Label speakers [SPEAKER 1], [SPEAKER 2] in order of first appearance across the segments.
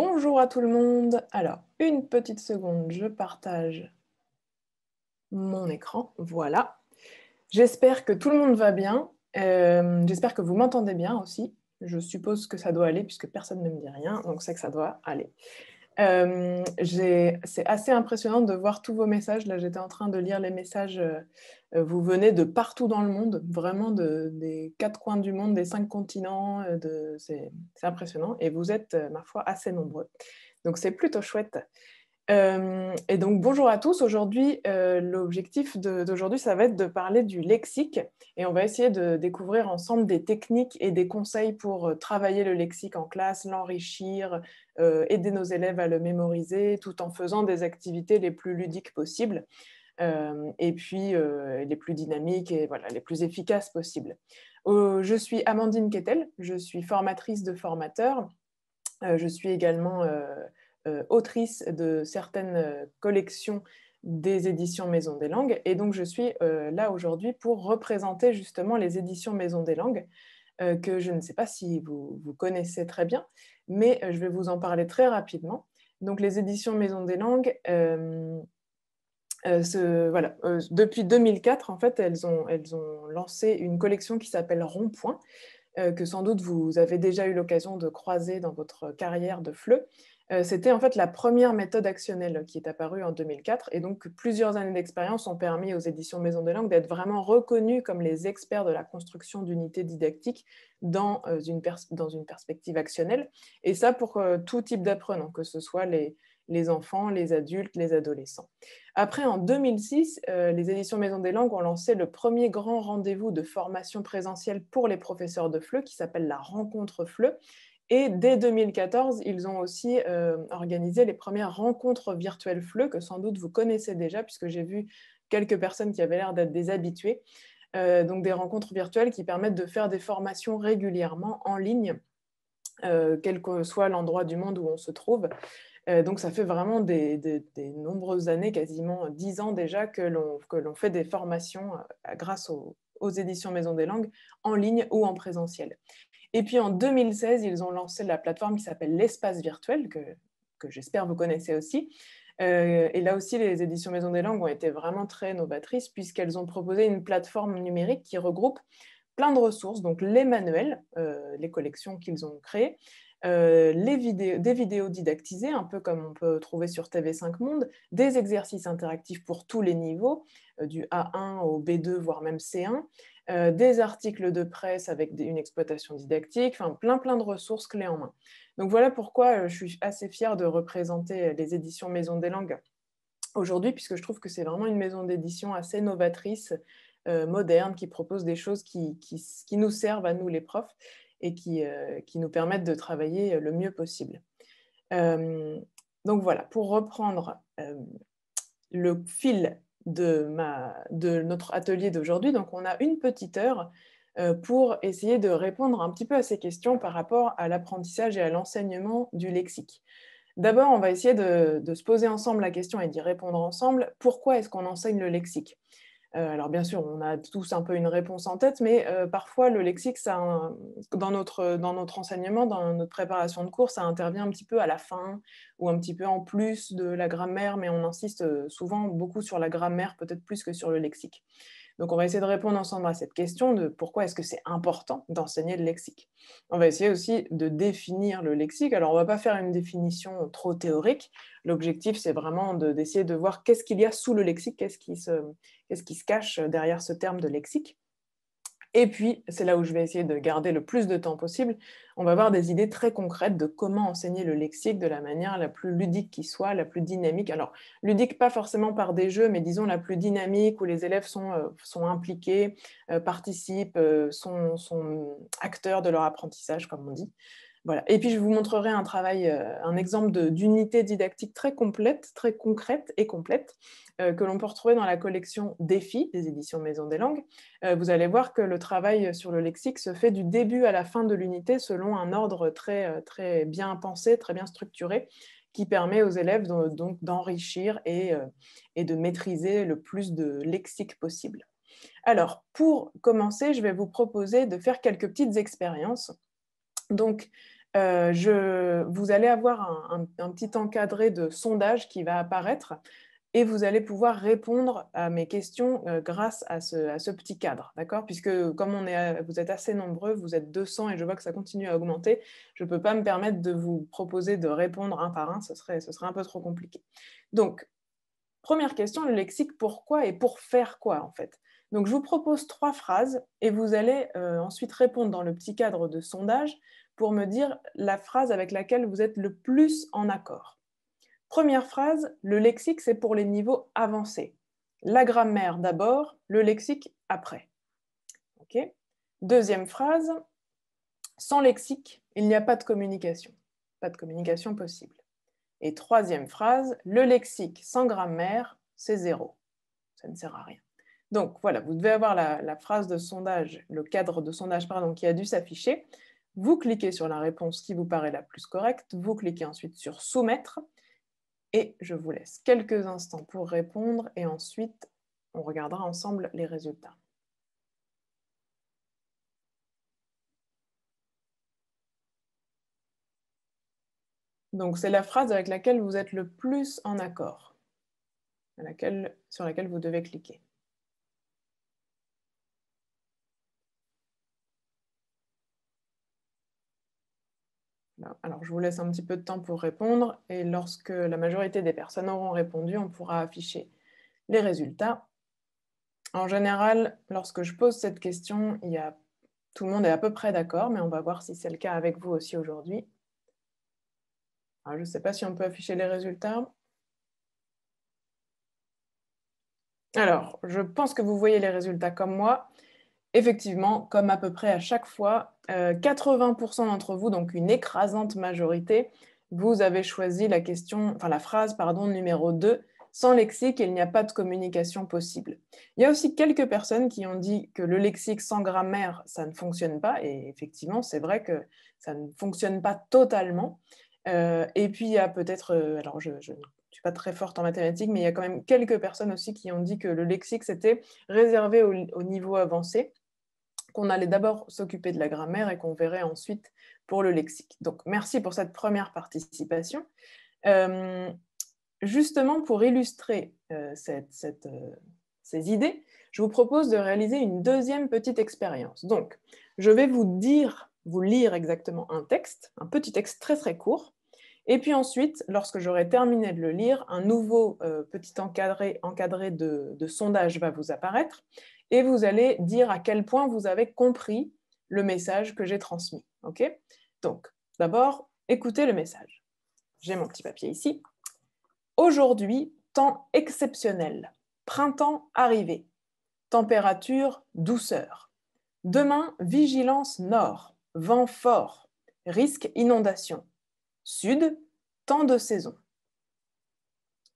[SPEAKER 1] Bonjour à tout le monde. Alors, une petite seconde, je partage mon écran. Voilà. J'espère que tout le monde va bien. Euh, j'espère que vous m'entendez bien aussi. Je suppose que ça doit aller puisque personne ne me dit rien, donc c'est que ça doit aller. Euh, c'est assez impressionnant de voir tous vos messages. Là, j'étais en train de lire les messages. Euh, vous venez de partout dans le monde, vraiment de, des quatre coins du monde, des cinq continents. Euh, c'est impressionnant. Et vous êtes, ma foi, assez nombreux. Donc, c'est plutôt chouette. Euh, et donc, bonjour à tous. Aujourd'hui, euh, l'objectif d'aujourd'hui, ça va être de parler du lexique et on va essayer de découvrir ensemble des techniques et des conseils pour euh, travailler le lexique en classe, l'enrichir, aider nos élèves à le mémoriser tout en faisant des activités les plus ludiques possibles et puis les plus dynamiques et voilà, les plus efficaces possibles. je suis Amandine Kettel, je suis formatrice de formateurs. je suis également euh, autrice de certaines euh, collections des éditions Maison des Langues. Et donc, je suis euh, là aujourd'hui pour représenter justement les éditions Maison des Langues, que je ne sais pas si vous, vous connaissez très bien, mais je vais vous en parler très rapidement. Donc, les éditions Maison des Langues, voilà, depuis 2004, en fait, elles ont, elles ont lancé une collection qui s'appelle Rond-Point, que sans doute vous avez déjà eu l'occasion de croiser dans votre carrière de fleu. Euh, c'était en fait la première méthode actionnelle qui est apparue en 2004. Et donc, plusieurs années d'expérience ont permis aux éditions Maison des Langues d'être vraiment reconnues comme les experts de la construction d'unités didactiques dans euh, une, perspective actionnelle. Et ça pour euh, tout type d'apprenants, que ce soit les, enfants, les adultes, les adolescents. Après, en 2006, les éditions Maison des Langues ont lancé le premier grand rendez-vous de formation présentielle pour les professeurs de FLE qui s'appelle la Rencontre FLE et dès 2014, ils ont aussi euh, organisé les premières rencontres virtuelles FLE, que sans doute vous connaissez déjà, puisque j'ai vu quelques personnes qui avaient l'air d'être des habitués. Euh, donc des rencontres virtuelles qui permettent de faire des formations régulièrement en ligne, euh, quel que soit l'endroit du monde où on se trouve. donc ça fait vraiment des, nombreuses années, quasiment dix ans déjà, que l'on fait des formations grâce aux, aux éditions Maison des Langues en ligne ou en présentiel. Et puis en 2016, ils ont lancé la plateforme qui s'appelle l'espace virtuel, que, que j'espère vous connaissez aussi. Euh, et là aussi, les éditions Maison des Langues ont été vraiment très novatrices puisqu'elles ont proposé une plateforme numérique qui regroupe plein de ressources, donc les manuels, euh, les collections qu'ils ont créées, euh, des vidéos didactisées, un peu comme on peut trouver sur TV5 Monde, des exercices interactifs pour tous les niveaux, du A1 au B2, voire même C1, euh, des articles de presse avec une exploitation didactique, enfin plein plein de ressources clés en main. Donc voilà pourquoi euh, je suis assez fière de représenter euh, les éditions Maison des Langues aujourd'hui, puisque je trouve que c'est vraiment une maison d'édition assez novatrice, moderne, qui propose des choses qui, nous servent à nous les profs et qui, qui nous permettent de travailler le mieux possible. donc voilà, pour reprendre le fil de, notre atelier d'aujourd'hui. Donc, on a une petite heure euh, pour essayer de répondre un petit peu à ces questions par rapport à l'apprentissage et à l'enseignement du lexique. D'abord, on va essayer de, se poser ensemble la question et d'y répondre ensemble. Pourquoi est-ce qu'on enseigne le lexique euh, alors bien sûr, on a tous un peu une réponse en tête, mais euh, parfois le lexique, dans notre enseignement, dans notre préparation de cours, ça intervient un petit peu à la fin ou un petit peu en plus de la grammaire, mais on insiste euh, souvent beaucoup sur la grammaire, peut-être plus que sur le lexique. Donc, on va essayer de répondre ensemble à cette question de pourquoi est-ce que c'est important d'enseigner le lexique. On va essayer aussi de définir le lexique. Alors, on ne va pas faire une définition trop théorique. L'objectif, c'est vraiment d'essayer de, voir qu'est-ce qu'il y a sous le lexique, qu'est-ce qui, se cache derrière ce terme de lexique. Et puis, c'est là où je vais essayer de garder le plus de temps possible, on va avoir des idées très concrètes de comment enseigner le lexique de la manière la plus ludique qui soit, la plus dynamique. Alors, ludique pas forcément par des jeux, mais disons la plus dynamique, où les élèves sont, euh, impliqués, euh, participent, euh, sont, acteurs de leur apprentissage, comme on dit. Et puis, je vous montrerai un travail, euh, un exemple d'unité didactique très complète, très concrète et complète, euh, que l'on peut retrouver dans la collection Défi des éditions Maison des Langues. Euh, vous allez voir que le travail sur le lexique se fait du début à la fin de l'unité selon un ordre très, bien pensé, très bien structuré, qui permet aux élèves d'enrichir et de maîtriser le plus de lexique possible. Alors, pour commencer, je vais vous proposer de faire quelques petites expériences donc, euh, vous allez avoir un, petit encadré de sondage qui va apparaître et vous allez pouvoir répondre à mes questions euh, grâce à ce, petit cadre, d'accord Puisque comme vous êtes assez nombreux, vous êtes 200 et je vois que ça continue à augmenter, je ne peux pas me permettre de vous proposer de répondre un par un, ce serait un peu trop compliqué. Donc, première question, le lexique pourquoi et pour faire quoi en fait donc, je vous propose trois phrases et vous allez euh, ensuite répondre dans le petit cadre de sondage pour me dire la phrase avec laquelle vous êtes le plus en accord. Première phrase, le lexique, c'est pour les niveaux avancés. La grammaire d'abord, le lexique après. Deuxième phrase, sans lexique, il n'y a pas de communication. Pas de communication possible. Et troisième phrase, le lexique sans grammaire, c'est zéro. Ça ne sert à rien. Donc voilà, vous devez avoir la, phrase de sondage, le cadre de sondage pardon, qui a dû s'afficher. Vous cliquez sur la réponse qui vous paraît la plus correcte, vous cliquez ensuite sur soumettre et je vous laisse quelques instants pour répondre et ensuite on regardera ensemble les résultats. Donc c'est la phrase avec laquelle vous êtes le plus en accord, sur laquelle vous devez cliquer. Alors, je vous laisse un petit peu de temps pour répondre et lorsque la majorité des personnes auront répondu, on pourra afficher les résultats. En général, lorsque je pose cette question, tout le monde est à peu près d'accord, mais on va voir si c'est le cas avec vous aussi aujourd'hui. Ah, je ne sais pas si on peut afficher les résultats. Alors, je pense que vous voyez les résultats comme moi. Effectivement, comme à peu près à chaque fois, 80% euh, d'entre vous, donc une écrasante majorité, vous avez choisi la question, enfin la phrase pardon, numéro 2, sans lexique, il n'y a pas de communication possible. Il y a aussi quelques personnes qui ont dit que le lexique sans grammaire, ça ne fonctionne pas, et effectivement, c'est vrai que ça ne fonctionne pas totalement. Euh, et puis, il y a peut-être, euh, alors je, ne suis pas très forte en mathématiques, mais il y a quand même quelques personnes aussi qui ont dit que le lexique, c'était réservé au, niveau avancé qu'on allait d'abord s'occuper de la grammaire et qu'on verrait ensuite pour le lexique. Donc merci pour cette première participation. Euh, justement, pour illustrer euh, euh, ces idées, je vous propose de réaliser une deuxième petite expérience. Donc, je vais vous dire, vous lire exactement un texte, un petit texte très très court, et puis ensuite, lorsque j'aurai terminé de le lire, un nouveau petit encadré, encadré de sondage va vous apparaître et vous allez dire à quel point vous avez compris le message que j'ai transmis. ok Donc, d'abord, écoutez le message. J'ai mon petit papier ici. Aujourd'hui, temps exceptionnel. Printemps arrivé. Température douceur. Demain, vigilance nord. Vent fort. Risque inondation. Sud, temps de saison.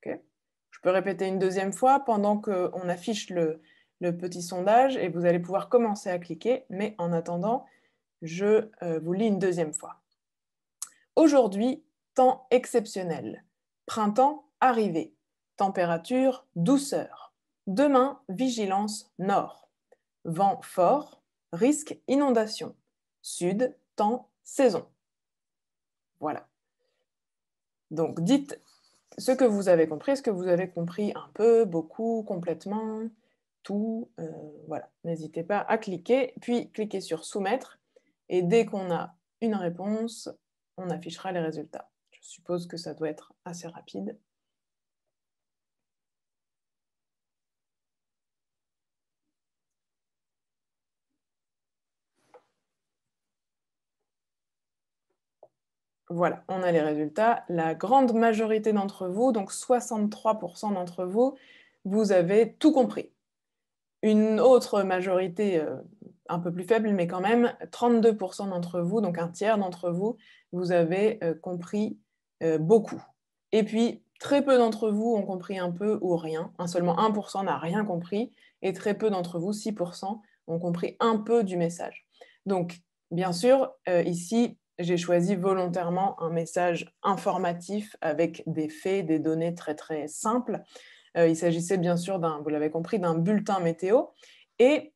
[SPEAKER 1] Je peux répéter une deuxième fois pendant qu'on affiche le, le petit sondage et vous allez pouvoir commencer à cliquer. Mais en attendant, je euh, vous lis une deuxième fois. Aujourd'hui, temps exceptionnel. Printemps arrivé. Température douceur. Demain, vigilance nord. Vent fort. Risque inondation. Sud, temps saison. Voilà. Donc dites ce que vous avez compris. ce que vous avez compris un peu, beaucoup, complètement tout. Euh, voilà, n'hésitez pas à cliquer, puis cliquez sur soumettre. Et dès qu'on a une réponse, on affichera les résultats. Je suppose que ça doit être assez rapide. Voilà, on a les résultats. La grande majorité d'entre vous, donc 63% d'entre vous, vous avez tout compris. Une autre majorité euh, un peu plus faible, mais quand même, 32% d'entre vous, donc un tiers d'entre vous, vous avez euh, compris euh, beaucoup. Et puis, très peu d'entre vous ont compris un peu ou rien. seulement 1% n'a rien compris. Et très peu d'entre vous, 6%, ont compris un peu du message. Donc, bien sûr, ici, j'ai choisi volontairement un message informatif avec des faits, des données très très simples. Euh, il s'agissait bien sûr d'un, vous l'avez compris, d'un bulletin météo. Et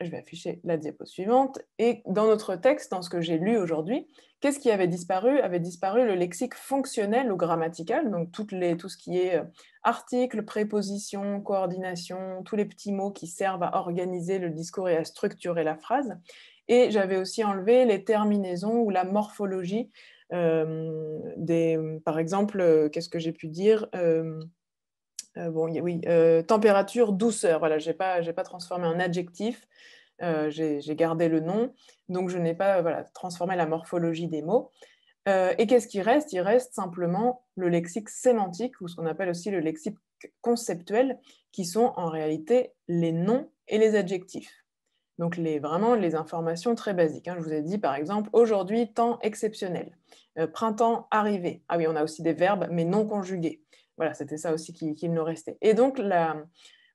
[SPEAKER 1] je vais afficher la diapo suivante. Et dans notre texte, dans ce que j'ai lu aujourd'hui, qu'est-ce qui avait disparu Avait disparu le lexique fonctionnel ou grammatical, donc toutes tout ce qui est euh, article, préposition, coordination, tous les petits mots qui servent à organiser le discours et à structurer la phrase. Et j'avais aussi enlevé les terminaisons ou la morphologie. Euh, des, par exemple, qu'est-ce que j'ai pu dire euh, bon, oui, euh, température, douceur. Voilà, j'ai pas, j'ai pas transformé un adjectif. Euh, j'ai gardé le nom, donc je n'ai pas voilà, transformé la morphologie des mots. et qu'est-ce qui reste Il reste simplement le lexique sémantique, ou ce qu'on appelle aussi le lexique conceptuel, qui sont en réalité les noms et les adjectifs. Donc les, vraiment les informations très basiques. Hein. Je vous ai dit par exemple aujourd'hui temps exceptionnel, printemps arrivé. Ah oui, on a aussi des verbes mais non conjugués. Voilà, c'était ça aussi qu'il qui nous restait. Et donc,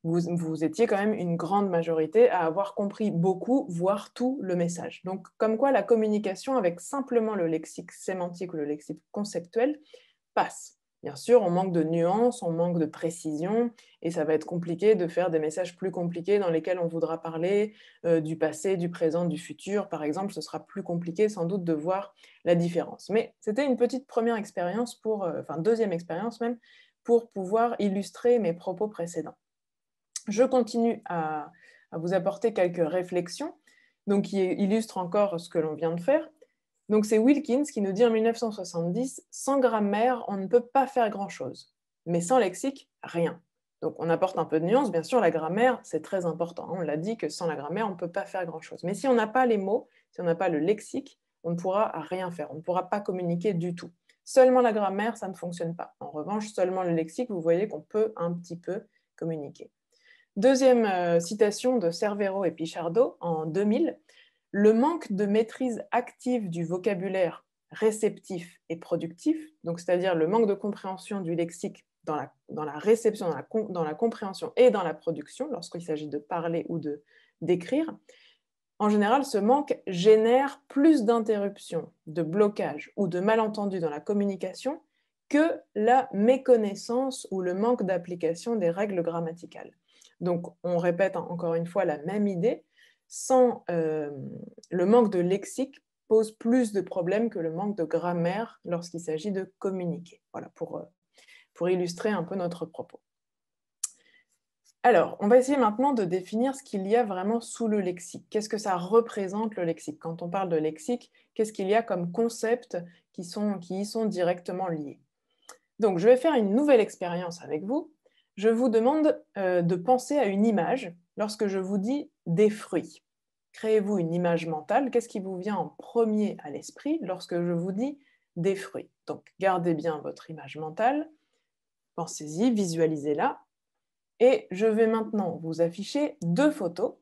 [SPEAKER 1] vous, étiez quand même une grande majorité à avoir compris beaucoup, voire tout le message. Donc, comme quoi la communication avec simplement le lexique sémantique ou le lexique conceptuel passe. Bien sûr, on manque de nuances, on manque de précision, et ça va être compliqué de faire des messages plus compliqués dans lesquels on voudra parler euh, du passé, du présent, du futur, par exemple. Ce sera plus compliqué sans doute de voir la différence. Mais c'était une petite première expérience pour, euh, enfin deuxième expérience même, pour pouvoir illustrer mes propos précédents. Je continue à, vous apporter quelques réflexions, donc qui illustrent encore ce que l'on vient de faire. Donc c'est Wilkins qui nous dit en 1970, sans grammaire, on ne peut pas faire grand-chose, mais sans lexique, rien. Donc on apporte un peu de nuance, bien sûr, la grammaire, c'est très important. On l'a dit que sans la grammaire, on ne peut pas faire grand-chose. Mais si on n'a pas les mots, si on n'a pas le lexique, on ne pourra rien faire, on ne pourra pas communiquer du tout. Seulement la grammaire, ça ne fonctionne pas. En revanche, seulement le lexique, vous voyez qu'on peut un petit peu communiquer. Deuxième euh, citation de Cervero et Pichardo en 2000. Le manque de maîtrise active du vocabulaire réceptif et productif, donc c'est-à-dire le manque de compréhension du lexique dans la, réception, dans la, dans la compréhension et dans la production, lorsqu'il s'agit de parler ou de d'écrire, en général, ce manque génère plus d'interruptions, de blocages ou de malentendus dans la communication que la méconnaissance ou le manque d'application des règles grammaticales. Donc, on répète encore une fois la même idée, sans euh, le manque de lexique pose plus de problèmes que le manque de grammaire lorsqu'il s'agit de communiquer. Voilà pour euh, illustrer un peu notre propos. Alors, on va essayer maintenant de définir ce qu'il y a vraiment sous le lexique. Qu'est-ce que ça représente le lexique Quand on parle de lexique, qu'est-ce qu'il y a comme concepts qui, sont, y sont directement liés Donc, je vais faire une nouvelle expérience avec vous. Je vous demande euh, de penser à une image lorsque je vous dis des fruits. Créez-vous une image mentale. Qu'est-ce qui vous vient en premier à l'esprit lorsque je vous dis des fruits Donc, gardez bien votre image mentale. Pensez-y, visualisez-la et je vais maintenant vous afficher deux photos.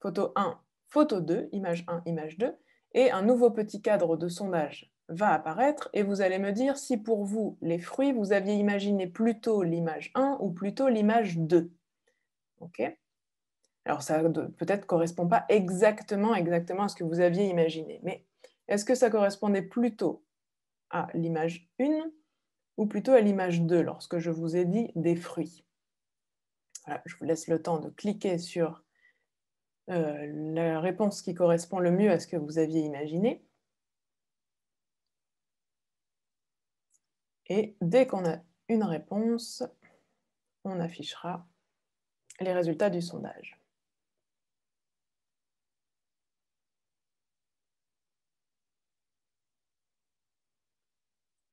[SPEAKER 1] Photo 1, photo 2, image 1, image 2. Et un nouveau petit cadre de sondage va apparaître et vous allez me dire si pour vous, les fruits, vous aviez imaginé plutôt l'image 1 ou plutôt l'image 2. OK Alors ça peut-être ne correspond pas exactement, exactement à ce que vous aviez imaginé, mais est-ce que ça correspondait plutôt à l'image 1 ou plutôt à l'image 2 lorsque je vous ai dit des fruits je vous laisse le temps de cliquer sur euh, la réponse qui correspond le mieux à ce que vous aviez imaginé. Et dès qu'on a une réponse, on affichera les résultats du sondage.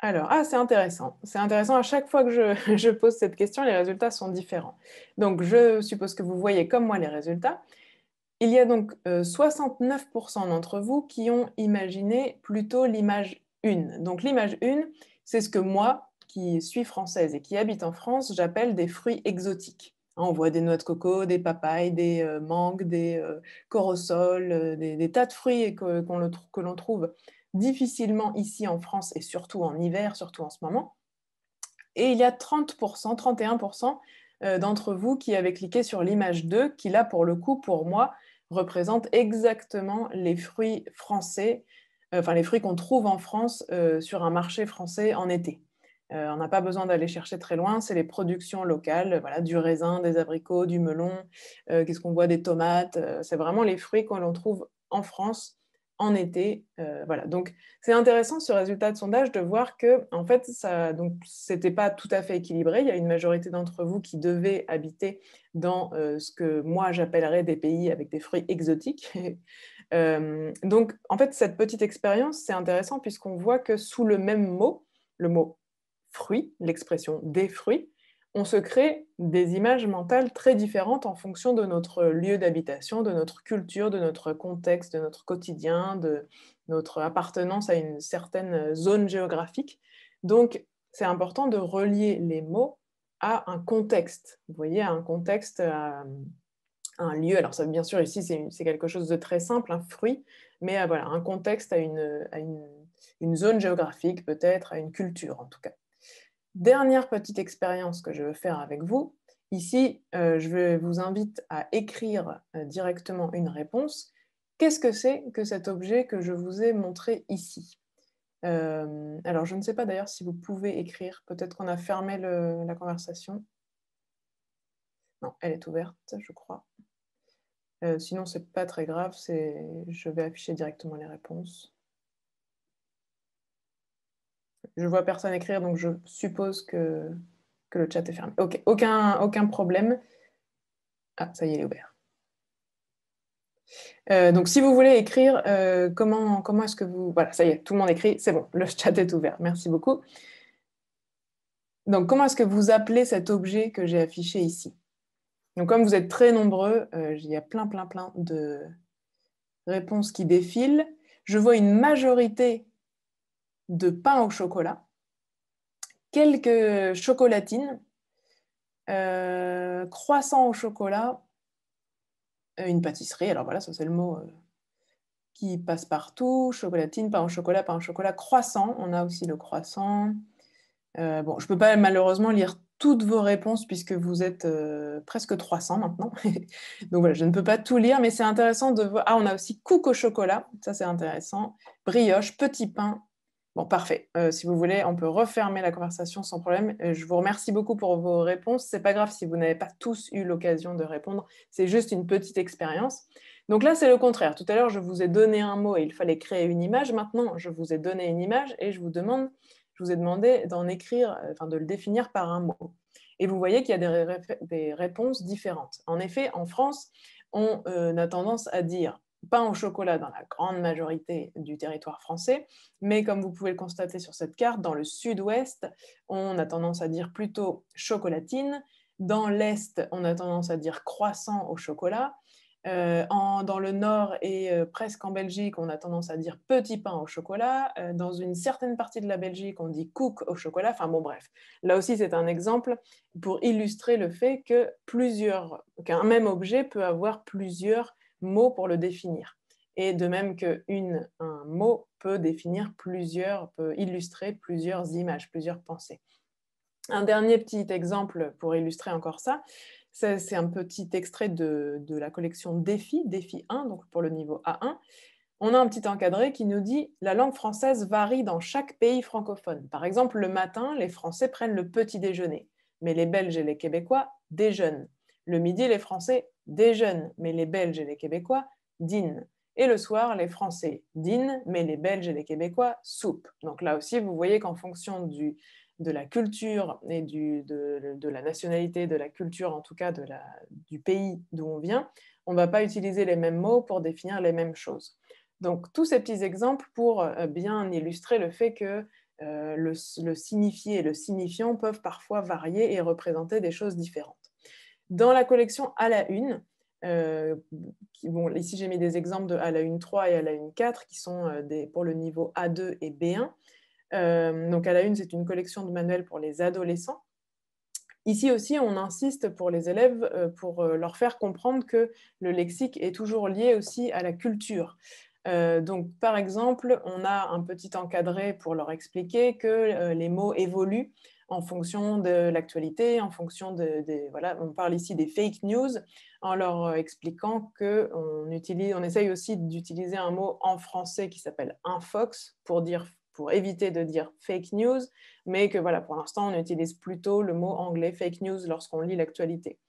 [SPEAKER 1] Alors, ah, c'est intéressant. C'est intéressant. À chaque fois que je, pose cette question, les résultats sont différents. Donc, je suppose que vous voyez comme moi les résultats. Il y a donc 69% euh, d'entre vous qui ont imaginé plutôt l'image 1. Donc, l'image 1, c'est ce que moi, qui suis française et qui habite en France, j'appelle des fruits exotiques. on voit des noix de coco, des papayes, des euh, mangues, des euh, euh des, tas de fruits que l'on trouve difficilement ici en France et surtout en hiver, surtout en ce moment. Et il y a 30%, 31% euh, d'entre vous qui avez cliqué sur l'image 2, qui là, pour le coup, pour moi, représente exactement les fruits français, euh, enfin les fruits qu'on trouve en France euh, sur un marché français en été. on n'a pas besoin d'aller chercher très loin, c'est les productions locales, voilà, du raisin, des abricots, du melon, qu'est-ce qu'on voit, des tomates, c'est vraiment les fruits qu'on trouve en France en été. Euh, voilà. Donc, c'est intéressant ce résultat de sondage de voir que, en fait, ça, c'était pas tout à fait équilibré. Il y a une majorité d'entre vous qui devaient habiter dans euh, ce que moi j'appellerais des pays avec des fruits exotiques. Euh, donc, en fait, cette petite expérience, c'est intéressant puisqu'on voit que sous le même mot, le mot fruit, l'expression des fruits, on se crée des images mentales très différentes en fonction de notre lieu d'habitation, de notre culture, de notre contexte, de notre quotidien, de notre appartenance à une certaine zone géographique. Donc, c'est important de relier les mots à un contexte, vous voyez, un contexte, un lieu. Alors, bien sûr, ici, c'est quelque chose de très simple, un fruit, mais voilà, un contexte à une zone géographique, peut-être, à une culture en tout cas. Dernière petite expérience que je veux faire avec vous. Ici, euh, je vous invite à écrire euh, directement une réponse. Qu'est-ce que c'est que cet objet que je vous ai montré ici euh, Alors, je ne sais pas d'ailleurs si vous pouvez écrire. Peut-être qu'on a fermé la conversation. Non, elle est ouverte, je crois. sinon, ce n'est pas très grave. Je vais afficher directement les réponses. Je vois personne écrire, donc je suppose que, que le chat est fermé. Ok, aucun, aucun problème. Ah, ça y est, il est ouvert. Euh, donc, si vous voulez écrire, euh, comment, comment est-ce que vous... Voilà, ça y est, tout le monde écrit, c'est bon, le chat est ouvert, merci beaucoup. Donc, comment est-ce que vous appelez cet objet que j'ai affiché ici Donc, comme vous êtes très nombreux, euh, il y a plein, plein, plein de réponses qui défilent. Je vois une majorité de pain au chocolat, quelques chocolatines, euh, croissant au chocolat, euh, une pâtisserie, alors voilà, ça c'est le mot euh, qui passe partout, chocolatine, pain au chocolat, pain au chocolat, croissant, on a aussi le croissant. bon, je ne peux pas malheureusement lire toutes vos réponses puisque vous êtes presque 300 maintenant. Donc voilà, je ne peux pas tout lire, mais c'est intéressant de voir. Ah, on a aussi coucou au chocolat, ça c'est intéressant. Brioche, petit pain, Bon, parfait. Euh, si vous voulez, on peut refermer la conversation sans problème. Euh, je vous remercie beaucoup pour vos réponses. Ce n'est pas grave si vous n'avez pas tous eu l'occasion de répondre. C'est juste une petite expérience. Donc là, c'est le contraire. Tout à l'heure, je vous ai donné un mot et il fallait créer une image. Maintenant, je vous ai donné une image et je vous demande, je vous ai demandé d'en écrire, euh, enfin de le définir par un mot. Et vous voyez qu'il y a des réponses différentes. En effet, en France, on a tendance à dire pain au chocolat dans la grande majorité du territoire français, mais comme vous pouvez le constater sur cette carte, dans le sud-ouest, on a tendance à dire plutôt chocolatine, dans l'est, on a tendance à dire croissant au chocolat, euh, dans le nord et euh, presque en Belgique, on a tendance à dire petit pain au chocolat. Euh, dans une certaine partie de la Belgique, on dit cook au chocolat. Enfin bon, bref. Là aussi, c'est un exemple pour illustrer le fait que plusieurs, qu'un même objet peut avoir plusieurs Mot pour le définir. Et de même qu'un mot peut définir plusieurs, peut illustrer plusieurs images, plusieurs pensées. Un dernier petit exemple pour illustrer encore ça, c'est un petit extrait de, de, la collection Défi, Défi 1, donc pour le niveau A1. On a un petit encadré qui nous dit la langue française varie dans chaque pays francophone. Par exemple, le matin, les Français prennent le petit déjeuner, mais les Belges et les Québécois déjeunent. Le midi, les Français des jeunes, mais les Belges et les Québécois dînent. Et le soir, les Français dînent, mais les Belges et les Québécois soupent. Donc là aussi, vous voyez qu'en fonction de la culture et de, la nationalité, de la culture en tout cas du pays d'où on vient, on ne va pas utiliser les mêmes mots pour définir les mêmes choses. Donc tous ces petits exemples pour euh, bien illustrer le fait que euh, le, le signifié et le signifiant peuvent parfois varier et représenter des choses différentes. Dans la collection à la une, euh, ici j'ai mis des exemples de à la une 3 et à la une 4 qui sont euh, des, pour le niveau A2 et B1. Euh, donc à la une, c'est une collection de manuels pour les adolescents. Ici aussi, on insiste pour les élèves pour leur faire comprendre que le lexique est toujours lié aussi à la culture. donc, par exemple, on a un petit encadré pour leur expliquer que les mots évoluent en fonction de l'actualité, en fonction de, voilà, on parle ici des fake news, en leur euh, expliquant que on utilise, on essaye aussi d'utiliser un mot en français qui s'appelle infox pour dire pour éviter de dire fake news, mais que voilà, pour l'instant, on utilise plutôt le mot anglais fake news lorsqu'on lit l'actualité.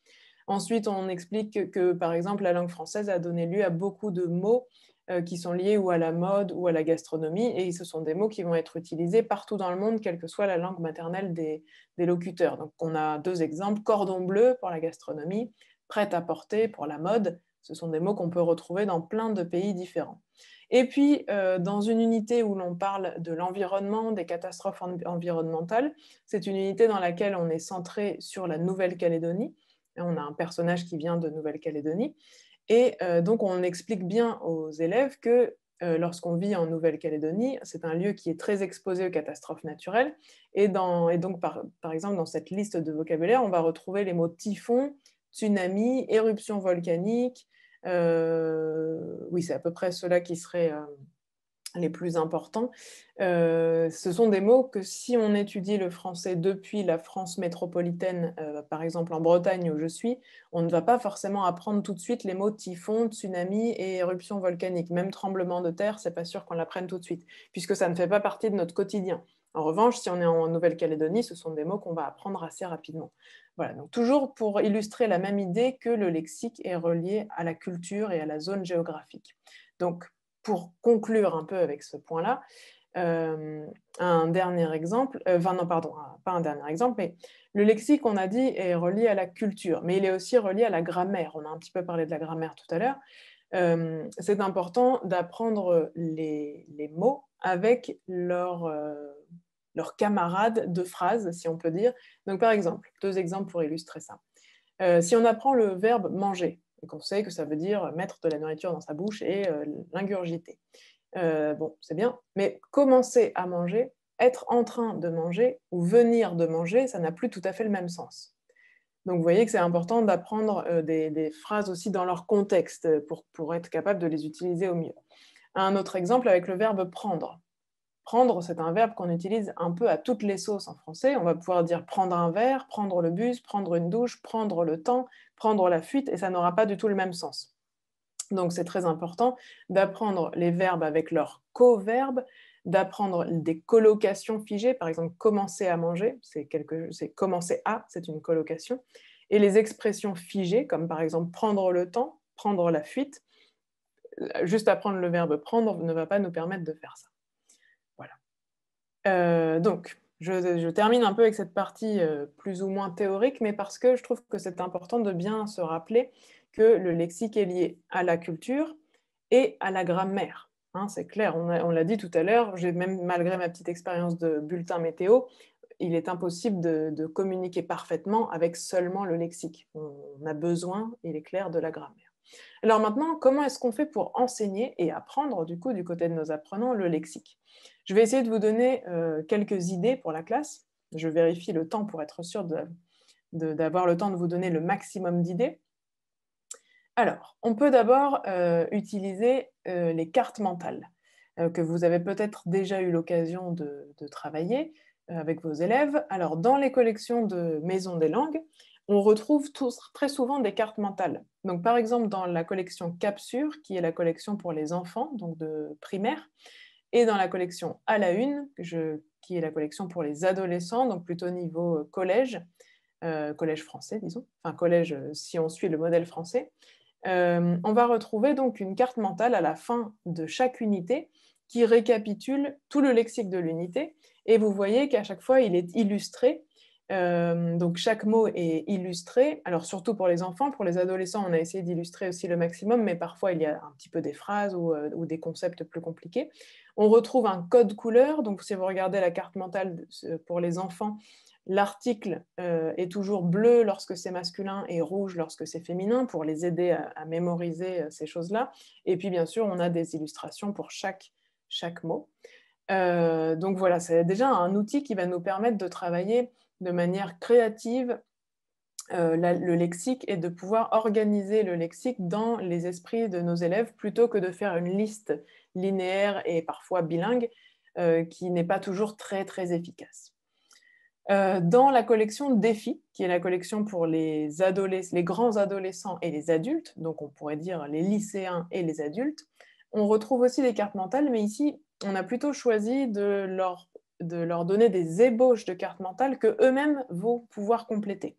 [SPEAKER 1] Ensuite, on explique que, par exemple, la langue française a donné lieu à beaucoup de mots euh, qui sont liés ou à la mode ou à la gastronomie. Et ce sont des mots qui vont être utilisés partout dans le monde, quelle que soit la langue maternelle des, locuteurs. Donc on a deux exemples, cordon bleu pour la gastronomie, prêt à porter pour la mode. Ce sont des mots qu'on peut retrouver dans plein de pays différents. Et puis, euh, dans une unité où l'on parle de l'environnement, des catastrophes environnementales, c'est une unité dans laquelle on est centré sur la Nouvelle-Calédonie. On a un personnage qui vient de Nouvelle-Calédonie. Et euh, donc, on explique bien aux élèves que euh, lorsqu'on vit en Nouvelle-Calédonie, c'est un lieu qui est très exposé aux catastrophes naturelles. Et, donc, par, exemple, dans cette liste de vocabulaire, on va retrouver les mots typhon, tsunami, éruption volcanique. Euh, oui, c'est à peu près cela qui serait les plus importants, euh, ce sont des mots que si on étudie le français depuis la France métropolitaine, euh, par exemple en Bretagne où je suis, on ne va pas forcément apprendre tout de suite les mots typhon, tsunami et éruption volcanique. Même tremblement de terre, c'est pas sûr qu'on l'apprenne tout de suite, puisque ça ne fait pas partie de notre quotidien. En revanche, si on est en Nouvelle-Calédonie, ce sont des mots qu'on va apprendre assez rapidement. Voilà, donc toujours pour illustrer la même idée que le lexique est relié à la culture et à la zone géographique. Donc, pour conclure un peu avec ce point-là, euh, un dernier exemple, euh, enfin non, pardon, pas un dernier exemple, mais le lexique, on a dit, est relié à la culture, mais il est aussi relié à la grammaire. On a un petit peu parlé de la grammaire tout à l'heure. Euh, c'est important d'apprendre les, mots avec leurs camarades de phrases, si on peut dire. Donc, par exemple, deux exemples pour illustrer ça. si on apprend le verbe manger, conseil que ça veut dire mettre de la nourriture dans sa bouche et euh, l'ingurgiter. Euh, bon, c'est bien, mais commencer à manger, être en train de manger ou venir de manger, ça n'a plus tout à fait le même sens. Donc vous voyez que c'est important d'apprendre euh, des, phrases aussi dans leur contexte pour, pour être capable de les utiliser au mieux. Un autre exemple avec le verbe prendre. Prendre, c'est un verbe qu'on utilise un peu à toutes les sauces en français. On va pouvoir dire prendre un verre, prendre le bus, prendre une douche, prendre le temps, prendre la fuite, et ça n'aura pas du tout le même sens. Donc c'est très important d'apprendre les verbes avec leurs co-verbes, d'apprendre des colocations figées, par exemple commencer à manger, c'est quelque... commencer à, c'est une colocation, et les expressions figées, comme par exemple prendre le temps, prendre la fuite. Juste apprendre le verbe prendre ne va pas nous permettre de faire ça. Euh, donc, je, termine un peu avec cette partie euh, plus ou moins théorique, mais parce que je trouve que c'est important de bien se rappeler que le lexique est lié à la culture et à la grammaire. Hein, c'est clair, on l'a dit tout à l'heure, même malgré ma petite expérience de bulletin météo, il est impossible de, communiquer parfaitement avec seulement le lexique. On, a besoin, il est clair, de la grammaire. Alors maintenant, comment est-ce qu'on fait pour enseigner et apprendre du coup du côté de nos apprenants le lexique je vais essayer de vous donner euh, quelques idées pour la classe. Je vérifie le temps pour être sûr d'avoir le temps de vous donner le maximum d'idées. Alors, on peut d'abord euh, utiliser euh, les cartes mentales que vous avez peut-être déjà eu l'occasion de, travailler avec vos élèves. Alors, dans les collections de Maison des Langues, on retrouve très souvent des cartes mentales. Donc, par exemple, dans la collection Capsure, qui est la collection pour les enfants, donc de primaire, et dans la collection à la une, qui est la collection pour les adolescents, donc plutôt niveau euh, collège, euh, collège français, disons, enfin collège euh, si on suit le modèle français, on va retrouver donc une carte mentale à la fin de chaque unité qui récapitule tout le lexique de l'unité. Et vous voyez qu'à chaque fois, il est illustré euh, donc chaque mot est illustré. Alors surtout pour les enfants, pour les adolescents, on a essayé d'illustrer aussi le maximum, mais parfois il y a un petit peu des phrases ou, euh, des concepts plus compliqués. On retrouve un code couleur. Donc si vous regardez la carte mentale pour les enfants, l'article euh, est toujours bleu lorsque c'est masculin et rouge lorsque c'est féminin pour les aider à, mémoriser ces choses-là. Et puis bien sûr, on a des illustrations pour chaque, chaque mot. donc voilà, c'est déjà un outil qui va nous permettre de travailler de manière créative euh, le lexique et de pouvoir organiser le lexique dans les esprits de nos élèves plutôt que de faire une liste linéaire et parfois bilingue euh, qui n'est pas toujours très très efficace. Euh, dans la collection Défi, qui est la collection pour les, les grands adolescents et les adultes, donc on pourrait dire les lycéens et les adultes, on retrouve aussi des cartes mentales, mais ici on a plutôt choisi de leur de leur donner des ébauches de cartes mentales que eux-mêmes vont pouvoir compléter.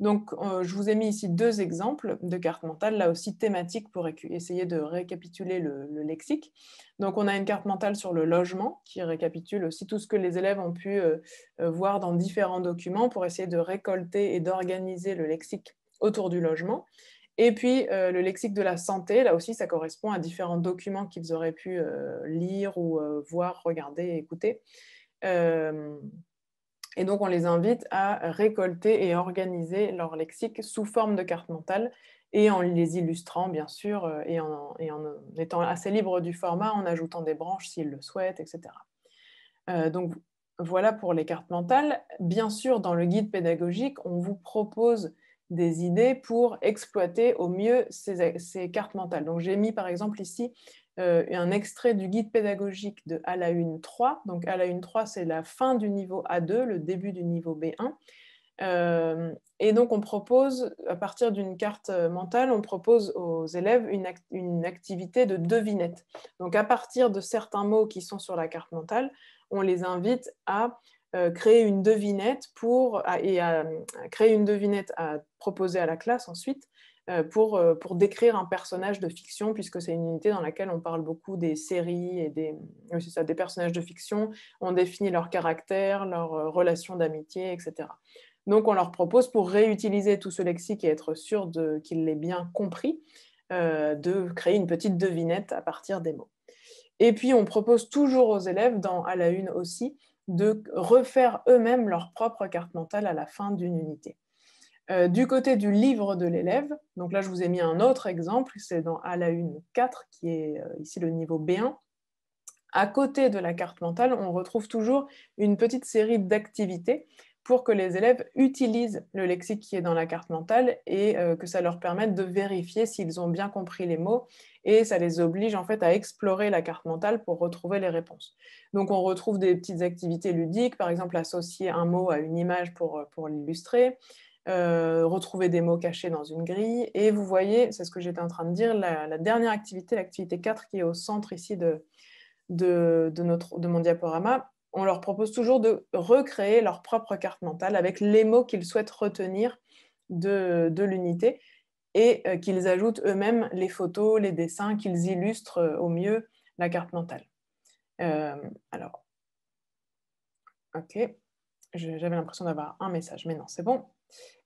[SPEAKER 1] Donc, euh, je vous ai mis ici deux exemples de cartes mentales, là aussi thématiques pour essayer de récapituler le, lexique. Donc, on a une carte mentale sur le logement qui récapitule aussi tout ce que les élèves ont pu euh, euh, voir dans différents documents pour essayer de récolter et d'organiser le lexique autour du logement. Et puis, le lexique de la santé, là aussi, ça correspond à différents documents qu'ils auraient pu lire ou voir, regarder, écouter. Euh, et donc, on les invite à récolter et organiser leur lexique sous forme de cartes mentale et en les illustrant, bien sûr, euh, et en, euh, étant assez libre du format, en ajoutant des branches s'ils le souhaitent, etc. donc, voilà pour les cartes mentales. Bien sûr, dans le guide pédagogique, on vous propose des idées pour exploiter au mieux ces cartes mentales. Donc, j'ai mis par exemple ici euh, un extrait du guide pédagogique de a 1 une 3. Donc a 1 une 3, c'est la fin du niveau A2, le début du niveau B1. Euh, et donc on propose, à partir d'une carte euh, mentale, on propose aux élèves une, activité de devinette. Donc à partir de certains mots qui sont sur la carte mentale, on les invite à créer une devinette pour et à créer une devinette à proposer à la classe ensuite euh, euh, pour, décrire un personnage de fiction, puisque c'est une unité dans laquelle on parle beaucoup des séries et des, des personnages de fiction. On définit leur caractère, leur euh, relation d'amitié, etc. Donc on leur propose, pour réutiliser tout ce lexique et être sûr qu'il l'ait bien compris, de créer une petite devinette à partir des mots. Et puis on propose toujours aux élèves, dans à la une aussi, de refaire eux-mêmes leur propre carte mentale à la fin d'une unité. Euh, du côté du livre de l'élève, donc là je vous ai mis un autre exemple, c'est dans à la 4 qui est euh, ici le niveau B1. À côté de la carte mentale, on retrouve toujours une petite série d'activités pour que les élèves utilisent le lexique qui est dans la carte mentale et euh, que ça leur permette de vérifier s'ils ont bien compris les mots et ça les oblige en fait à explorer la carte mentale pour retrouver les réponses. Donc on retrouve des petites activités ludiques, par exemple associer un mot à une image pour l'illustrer, euh, retrouver des mots cachés dans une grille. Et vous voyez, c'est ce que j'étais en train de dire, la, dernière activité, l'activité 4 qui est au centre ici de, mon diaporama, on leur propose toujours de recréer leur propre carte mentale avec les mots qu'ils souhaitent retenir de, de l'unité et euh, qu'ils ajoutent eux-mêmes les photos, les dessins, qu'ils illustrent euh, au mieux la carte mentale. alors, ok, j'avais l'impression d'avoir un message, mais non, c'est bon.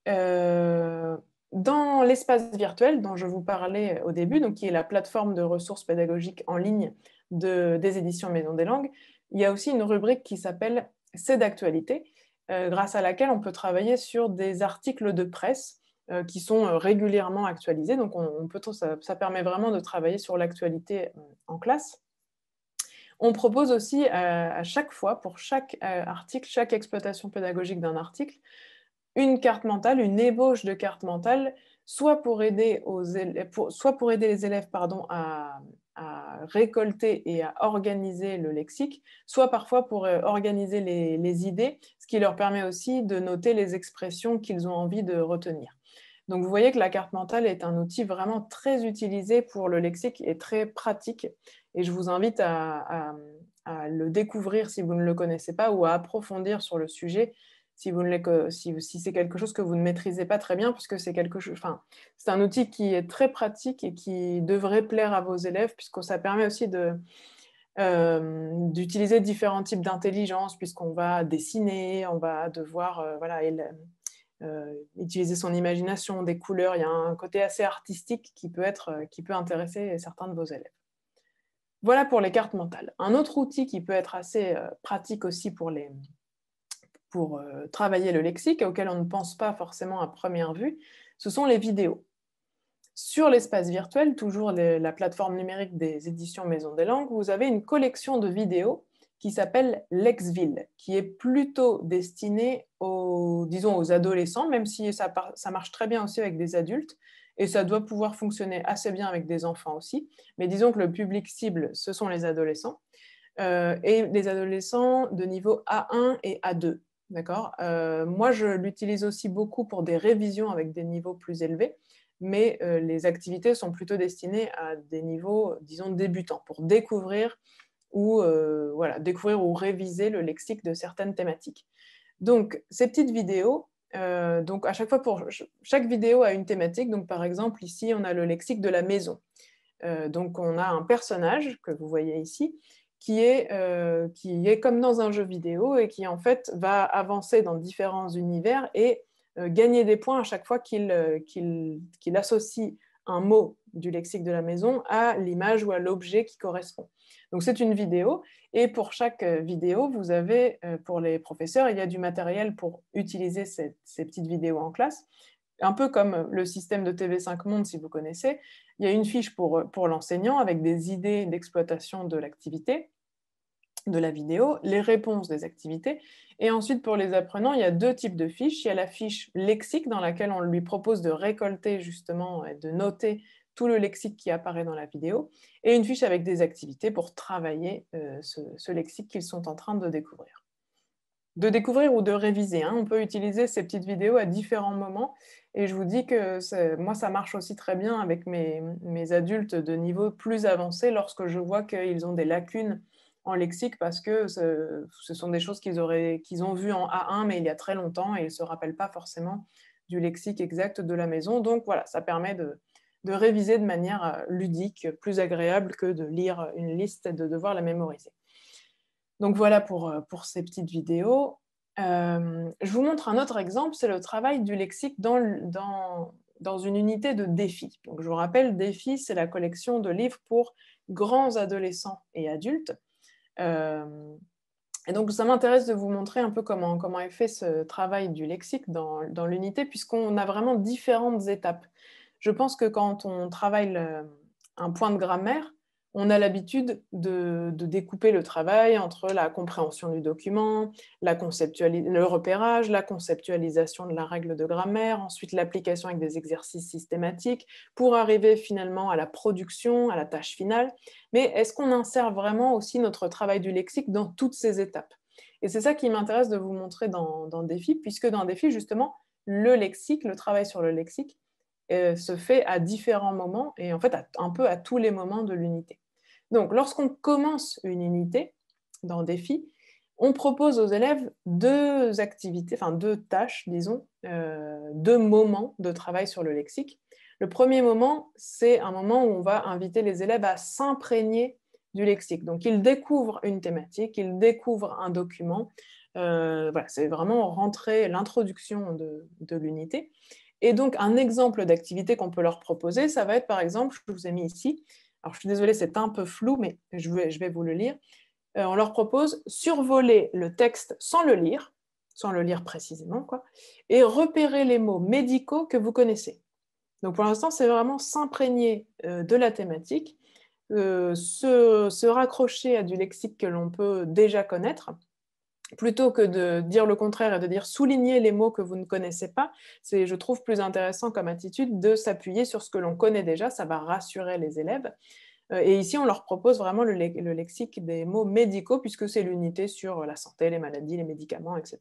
[SPEAKER 1] Euh, dans l'espace virtuel dont je vous parlais au début, donc qui est la plateforme de ressources pédagogiques en ligne de, des éditions Maison des Langues, il y a aussi une rubrique qui s'appelle C'est d'actualité, euh, grâce à laquelle on peut travailler sur des articles de presse euh, qui sont régulièrement actualisés. Donc on, peut, ça, permet vraiment de travailler sur l'actualité en classe. On propose aussi à chaque fois, pour chaque article, chaque exploitation pédagogique d'un article, une carte mentale, une ébauche de carte mentale, soit pour aider, les élèves pardon, à, récolter et à organiser le lexique, soit parfois pour euh, organiser les, idées, ce qui leur permet aussi de noter les expressions qu'ils ont envie de retenir. Donc vous voyez que la carte mentale est un outil vraiment très utilisé pour le lexique et très pratique. Et je vous invite à le découvrir si vous ne le connaissez pas ou à approfondir sur le sujet si, vous si, c'est quelque chose que vous ne maîtrisez pas très bien, puisque c'est quelque chose, enfin, c'est un outil qui est très pratique et qui devrait plaire à vos élèves, puisque ça permet aussi de, euh, d'utiliser différents types d'intelligence, puisqu'on va dessiner, on va devoir euh, voilà, euh, utiliser son imagination, des couleurs. Il y a un côté assez artistique qui peut, être, qui peut intéresser certains de vos élèves. Voilà pour les cartes mentales. Un autre outil qui peut être assez pratique aussi pour les, pour euh, travailler le lexique, auquel on ne pense pas forcément à première vue, ce sont les vidéos. Sur l'espace virtuel, toujours la plateforme numérique des éditions Maison des Langues, vous avez une collection de vidéos qui s'appelle Lexville, qui est plutôt destinée aux, adolescents, même si ça, marche très bien aussi avec des adultes, et ça doit pouvoir fonctionner assez bien avec des enfants aussi. Mais disons que le public cible, ce sont les adolescents, euh, et les adolescents de niveau A1 et A2. D'accord euh, Moi, je l'utilise aussi beaucoup pour des révisions avec des niveaux plus élevés, mais euh, les activités sont plutôt destinées à des niveaux, disons, débutants, pour découvrir ou, euh, découvrir ou réviser le lexique de certaines thématiques. Donc, ces petites vidéos, à chaque fois pour chaque vidéo a une thématique. Donc, par exemple, ici, on a le lexique de la maison. donc, on a un personnage que vous voyez ici qui est, euh, qui est comme dans un jeu vidéo et qui en fait va avancer dans différents univers et euh, gagner des points à chaque fois euh, qu'il associe un mot du lexique de la maison à l'image ou à l'objet qui correspond. Donc c'est une vidéo et pour chaque vidéo, vous avez, pour les professeurs, il y a du matériel pour utiliser ces petites vidéos en classe un peu comme le système de TV5 Monde, si vous connaissez, il y a une fiche pour, pour l'enseignant avec des idées d'exploitation de l'activité de la vidéo, les réponses des activités. Et ensuite, pour les apprenants, il y a deux types de fiches. Il y a la fiche lexique dans laquelle on lui propose de récolter justement, et de noter tout le lexique qui apparaît dans la vidéo, et une fiche avec des activités pour travailler euh, ce, lexique qu'ils sont en train de découvrir. De découvrir ou de réviser, hein. on peut utiliser ces petites vidéos à différents moments, et je vous dis que moi, ça marche aussi très bien avec mes adultes de niveau plus avancé lorsque je vois qu'ils ont des lacunes en lexique parce que ce, sont des choses qu'ils qu'ils ont vues en A1, mais il y a très longtemps, et ils ne se rappellent pas forcément du lexique exact de la maison. Donc voilà, ça permet de, réviser de manière euh, ludique, plus agréable que de lire une liste et de devoir la mémoriser. Donc voilà pour, euh, ces petites vidéos. Euh, je vous montre un autre exemple, c'est le travail du lexique dans, dans une unité de défi. Donc, je vous rappelle, défi, c'est la collection de livres pour grands adolescents et adultes. Euh, et donc, ça m'intéresse de vous montrer un peu comment, comment est fait ce travail du lexique dans, l'unité, puisqu'on a vraiment différentes étapes. Je pense que quand on travaille un point de grammaire, on a l'habitude de, découper le travail entre la compréhension du document, le repérage, la conceptualisation de la règle de grammaire, ensuite l'application avec des exercices systématiques, pour arriver finalement à la production, à la tâche finale. Mais est-ce qu'on insère vraiment aussi notre travail du lexique dans toutes ces étapes Et c'est ça qui m'intéresse de vous montrer dans, dans Défi, puisque dans Défi, justement, le lexique, le travail sur le lexique, euh, se fait à différents moments et en fait un peu à tous les moments de l'unité. Donc lorsqu'on commence une unité dans défi, on propose aux élèves deux activités, enfin deux tâches, disons, euh, deux moments de travail sur le lexique. Le premier moment, c'est un moment où on va inviter les élèves à s'imprégner du lexique. Donc, ils découvrent une thématique, ils découvrent un document. Euh, voilà, c'est vraiment rentrer l'introduction de l'unité. Et donc, un exemple d'activité qu'on peut leur proposer, ça va être par exemple, je vous ai mis ici, alors je suis désolée, c'est un peu flou, mais je vais, vous le lire. Euh, on leur propose survoler le texte sans le lire, sans le lire précisément, quoi, et repérer les mots médicaux que vous connaissez. Donc pour l'instant, c'est vraiment s'imprégner euh, de la thématique, euh, se, raccrocher à du lexique que l'on peut déjà connaître, plutôt que de dire le contraire et de dire souligner les mots que vous ne connaissez pas, c'est, je trouve, plus intéressant comme attitude de s'appuyer sur ce que l'on connaît déjà, ça va rassurer les élèves. Euh, et ici, on leur propose vraiment le, lexique des mots médicaux, puisque c'est l'unité sur euh, la santé, les maladies, les médicaments, etc.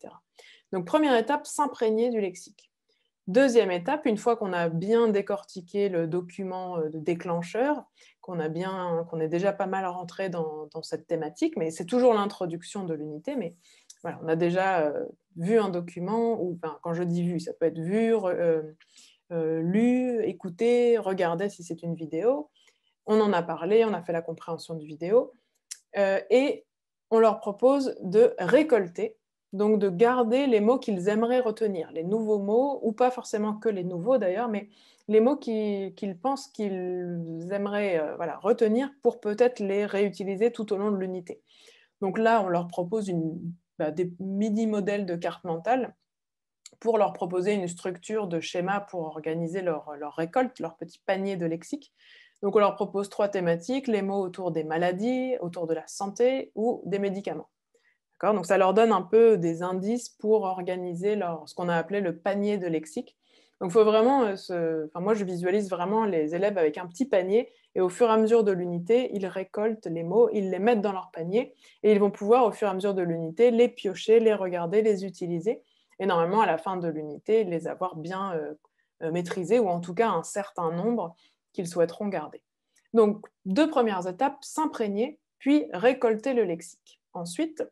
[SPEAKER 1] Donc, première étape, s'imprégner du lexique. Deuxième étape, une fois qu'on a bien décortiqué le document euh, de déclencheur, qu'on a bien, qu'on est déjà pas mal rentré dans, dans cette thématique, mais c'est toujours l'introduction de l'unité, mais on a déjà euh, vu un document, ou quand je dis vu, ça peut être vu, euh, euh, lu, écouté, regardé si c'est une vidéo. On en a parlé, on a fait la compréhension de vidéo. et on leur propose de récolter, donc de garder les mots qu'ils aimeraient retenir, les nouveaux mots, ou pas forcément que les nouveaux d'ailleurs, mais les mots qu'ils pensent qu'ils aimeraient voilà, retenir pour peut-être les réutiliser tout au long de l'unité. Donc là, on leur propose une bah, des mini-modèles de cartes mentales pour leur proposer une structure de schéma pour organiser leur, récolte, leur petit panier de lexique. Donc on leur propose trois thématiques, les mots autour des maladies, autour de la santé ou des médicaments. Donc ça leur donne un peu des indices pour organiser leur, ce qu'on a appelé le panier de lexique. Donc faut vraiment euh, moi je visualise vraiment les élèves avec un petit panier et au fur et à mesure de l'unité, ils récoltent les mots, ils les mettent dans leur panier et ils vont pouvoir, au fur et à mesure de l'unité, les piocher, les regarder, les utiliser. Et normalement, à la fin de l'unité, les avoir bien euh, euh, maîtrisés ou en tout cas un certain nombre qu'ils souhaiteront garder. Donc, deux premières étapes, s'imprégner, puis récolter le lexique. Ensuite,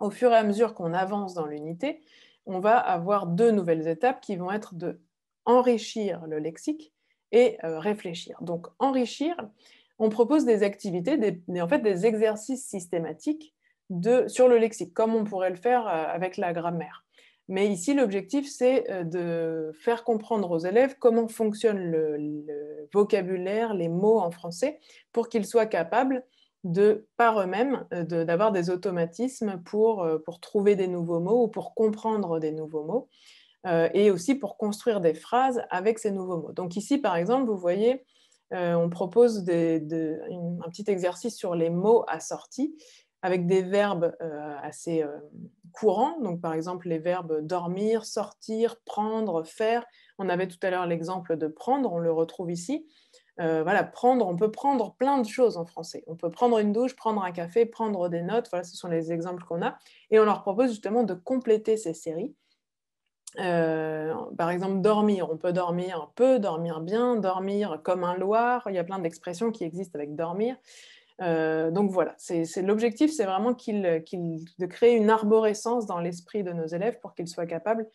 [SPEAKER 1] au fur et à mesure qu'on avance dans l'unité, on va avoir deux nouvelles étapes qui vont être de enrichir le lexique et euh, réfléchir. Donc enrichir, on propose des activités, des, en fait des exercices systématiques sur le lexique, comme on pourrait le faire euh, avec la grammaire. Mais ici, l'objectif, c'est euh, de faire comprendre aux élèves comment fonctionne le, vocabulaire, les mots en français, pour qu'ils soient capables de, par eux-mêmes, d'avoir des automatismes pour trouver des nouveaux mots ou pour comprendre des nouveaux mots. Euh, et aussi pour construire des phrases avec ces nouveaux mots. Donc ici, par exemple, vous voyez, euh, on propose un petit exercice sur les mots assortis avec des verbes euh, assez courants. Donc par exemple, les verbes dormir, sortir, prendre, faire. On avait tout à l'heure l'exemple de prendre, on le retrouve ici. voilà, prendre, on peut prendre plein de choses en français. On peut prendre une douche, prendre un café, prendre des notes. Voilà, ce sont les exemples qu'on a. Et on leur propose justement de compléter ces séries euh, par exemple, dormir, on peut dormir un peu, dormir bien, dormir comme un loir, il y a plein d'expressions qui existent avec dormir. Euh, donc voilà, l'objectif, c'est vraiment de créer une arborescence dans l'esprit de nos élèves pour qu'ils soient capables,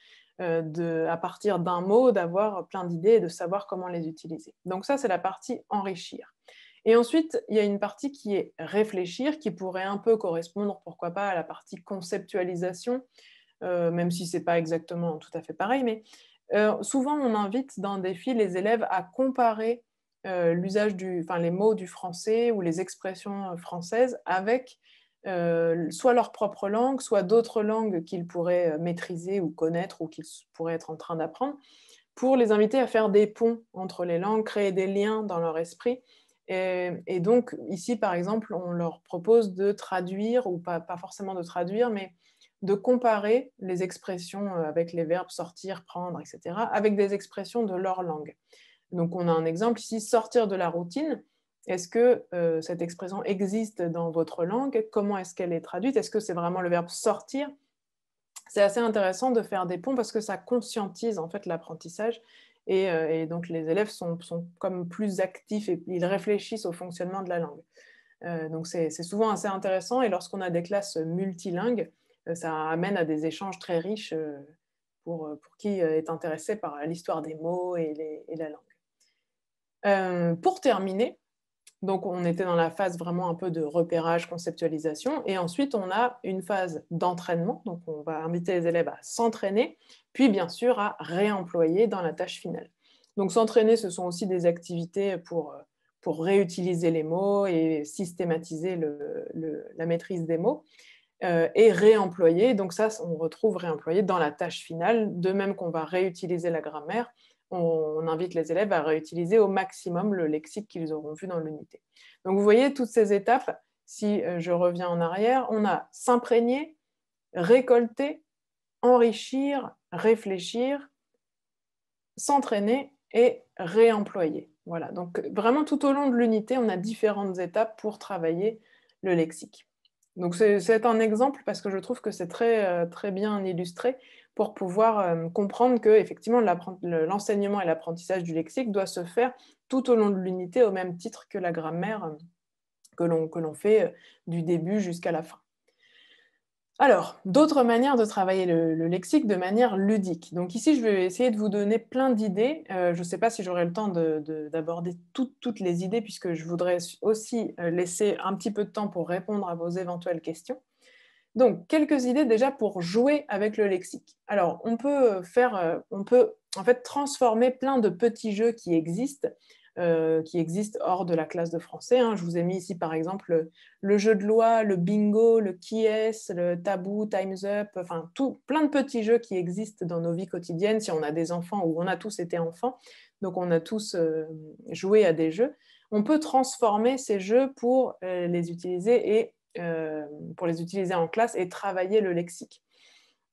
[SPEAKER 1] euh, à partir d'un mot, d'avoir plein d'idées et de savoir comment les utiliser. Donc ça, c'est la partie enrichir. Et ensuite, il y a une partie qui est réfléchir, qui pourrait un peu correspondre, pourquoi pas, à la partie conceptualisation euh, même si ce n'est pas exactement tout à fait pareil. Mais euh, souvent, on invite dans des défi les élèves à comparer euh, l'usage du, enfin, les mots du français ou les expressions françaises avec soit leur propre langue, soit d'autres langues qu'ils pourraient maîtriser ou connaître ou qu'ils pourraient être en train d'apprendre, pour les inviter à faire des ponts entre les langues, créer des liens dans leur esprit. Et, donc ici, par exemple, on leur propose de traduire, ou pas forcément de traduire, mais de comparer les expressions euh, avec les verbes sortir, prendre, etc., avec des expressions de leur langue. Donc on a un exemple ici, sortir de la routine. Est-ce que euh, cette expression existe dans votre langue Comment est-ce qu'elle est traduite Est-ce que c'est vraiment le verbe sortir C'est assez intéressant de faire des ponts parce que ça conscientise en fait l'apprentissage et, euh, donc les élèves sont, comme plus actifs et ils réfléchissent au fonctionnement de la langue. donc c'est souvent assez intéressant et lorsqu'on a des classes multilingues, euh, ça amène à des échanges très riches euh, euh, pour, qui est intéressé par l'histoire des mots et, la langue. pour terminer, donc on était dans la phase vraiment un peu de repérage, conceptualisation, et ensuite on a une phase d'entraînement, donc on va inviter les élèves à s'entraîner, puis bien sûr à réemployer dans la tâche finale. Donc s'entraîner, ce sont aussi des activités pour, réutiliser les mots et systématiser la maîtrise des mots et euh, réemployer Donc ça, on retrouve réemployé dans la tâche finale. De même qu'on va réutiliser la grammaire, on, on invite les élèves à réutiliser au maximum le lexique qu'ils auront vu dans l'unité. Donc vous voyez toutes ces étapes. Si euh, je reviens en arrière, on a s'imprégner, récolter, enrichir, réfléchir, s'entraîner et réemployer. Voilà, donc euh, vraiment tout au long de l'unité, on a différentes étapes pour travailler le lexique. Donc c'est un exemple parce que je trouve que c'est très, euh, très bien illustré pour pouvoir euh, comprendre que effectivement l'enseignement et l'apprentissage du lexique doit se faire tout au long de l'unité au même titre que la grammaire euh, que l'on fait du début jusqu'à la fin. Alors, d'autres manières de travailler le, lexique de manière ludique. Donc ici, je vais essayer de vous donner plein d'idées. Euh, je ne sais pas si j'aurai le temps d'aborder toutes les idées, puisque je voudrais aussi euh, laisser un petit peu de temps pour répondre à vos éventuelles questions. Donc, quelques idées déjà pour jouer avec le lexique. Alors, on peut faire, euh, on peut en fait transformer plein de petits jeux qui existent euh, qui existent hors de la classe de français. Hein. Je vous ai mis ici, par exemple, le jeu de loi, le bingo, le qui est, le tabou, Time's Up, enfin, tout, plein de petits jeux qui existent dans nos vies quotidiennes, si on a des enfants ou on a tous été enfants, donc on a tous euh, joué à des jeux. On peut transformer ces jeux pour euh, les utiliser et pour les utiliser en classe et travailler le lexique.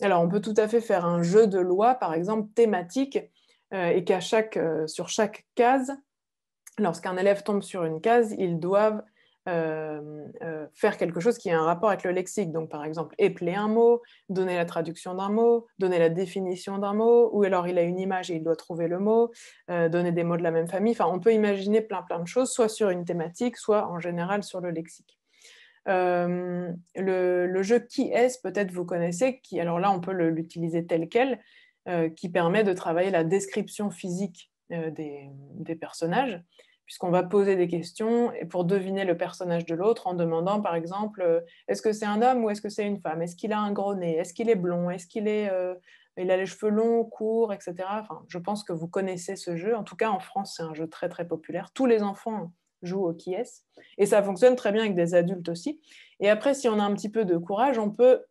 [SPEAKER 1] Alors, on peut tout à fait faire un jeu de loi, par exemple, thématique, et qu'à chaque, sur chaque case, lorsqu'un élève tombe sur une case, il doit euh, euh, faire quelque chose qui a un rapport avec le lexique. Donc, par exemple, épeler un mot, donner la traduction d'un mot, donner la définition d'un mot, ou alors il a une image et il doit trouver le mot, euh, donner des mots de la même famille. Enfin, on peut imaginer plein plein de choses, soit sur une thématique, soit en général sur le lexique. Le, jeu qui est-ce, peut-être vous connaissez, qui, alors là on peut l'utiliser tel quel, qui permet de travailler la description physique euh, des, personnages, puisqu'on va poser des questions et pour deviner le personnage de l'autre en demandant par exemple euh, est-ce que c'est un homme ou est-ce que c'est une femme Est-ce qu'il a un gros nez Est-ce qu'il est blond Est-ce qu'il euh, il a les cheveux longs, courts, etc. je pense que vous connaissez ce jeu. En tout cas, en France, c'est un jeu très très populaire. Tous les enfants jouent au qui est et ça fonctionne très bien avec des adultes aussi. Et après, si on a un petit peu de courage, on peut